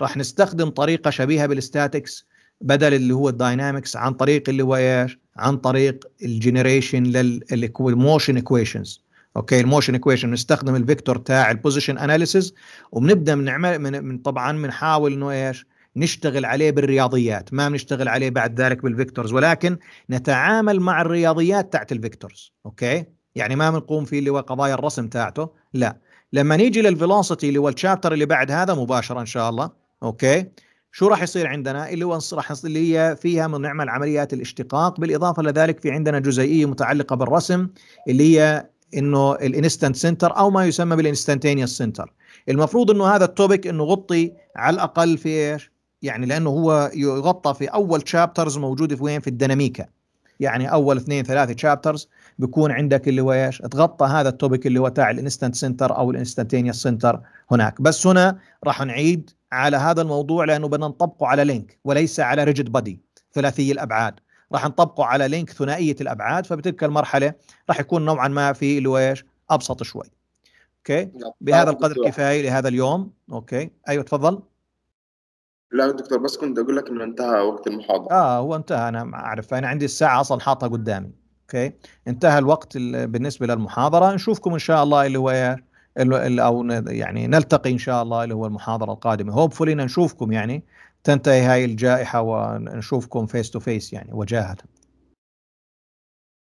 راح نستخدم طريقه شبيهه بالستاتكس بدل اللي هو الداينامكس عن طريق اللي هو ايش عن طريق الجنريشن للموشن ايكويشنز اوكي الموشن ايكويشن بنستخدم الفيكتور تاع البوزيشن اناليسيز وبنبدا بنعمل من, من طبعا بنحاول انه ايش نشتغل عليه بالرياضيات ما بنشتغل عليه بعد ذلك بالفيكتورز ولكن نتعامل مع الرياضيات تاعت الفيكتورز اوكي يعني ما بنقوم فيه اللي هو قضايا الرسم تاعته لا لما نيجي للفيلوسيتي اللي هو الشابتر اللي بعد هذا مباشره ان شاء الله اوكي شو راح يصير عندنا اللي هو راح اللي هي فيها بنعمل عمليات الاشتقاق بالاضافه لذلك في عندنا جزيئيه متعلقه بالرسم اللي هي انه الانستنت سنتر او ما يسمى بالانستنتينيوس سنتر المفروض انه هذا التوبيك انه غطي على الاقل في ايش يعني لانه هو يغطى في اول تشابترز موجوده في وين في الديناميكا يعني اول اثنين ثلاثه تشابترز بيكون عندك اللي هو ايش تغطى هذا التوبيك اللي هو تاع الانستنت سنتر او الانستنتينيوس سنتر هناك بس هنا راح نعيد على هذا الموضوع لانه بدنا نطبقه على لينك وليس على ريجيد بادي ثلاثي الابعاد راح نطبقه على لينك ثنائيه الابعاد فبتلك المرحله راح يكون نوعا ما في اللي ايش ابسط شوي اوكي بهذا القدر كفايه لهذا اليوم اوكي ايوه تفضل لا دكتور بس كنت اقول لك انه انتهى وقت المحاضره اه هو انتهى انا اعرف انا عندي الساعه اصلا حاطها قدامي اوكي انتهى الوقت بالنسبه للمحاضره نشوفكم ان شاء الله اللي هو او يعني نلتقي ان شاء الله اللي هو المحاضره القادمه هوبفولي نشوفكم يعني تنتهي هاي الجائحه ونشوفكم فيس تو فيس يعني وجاهه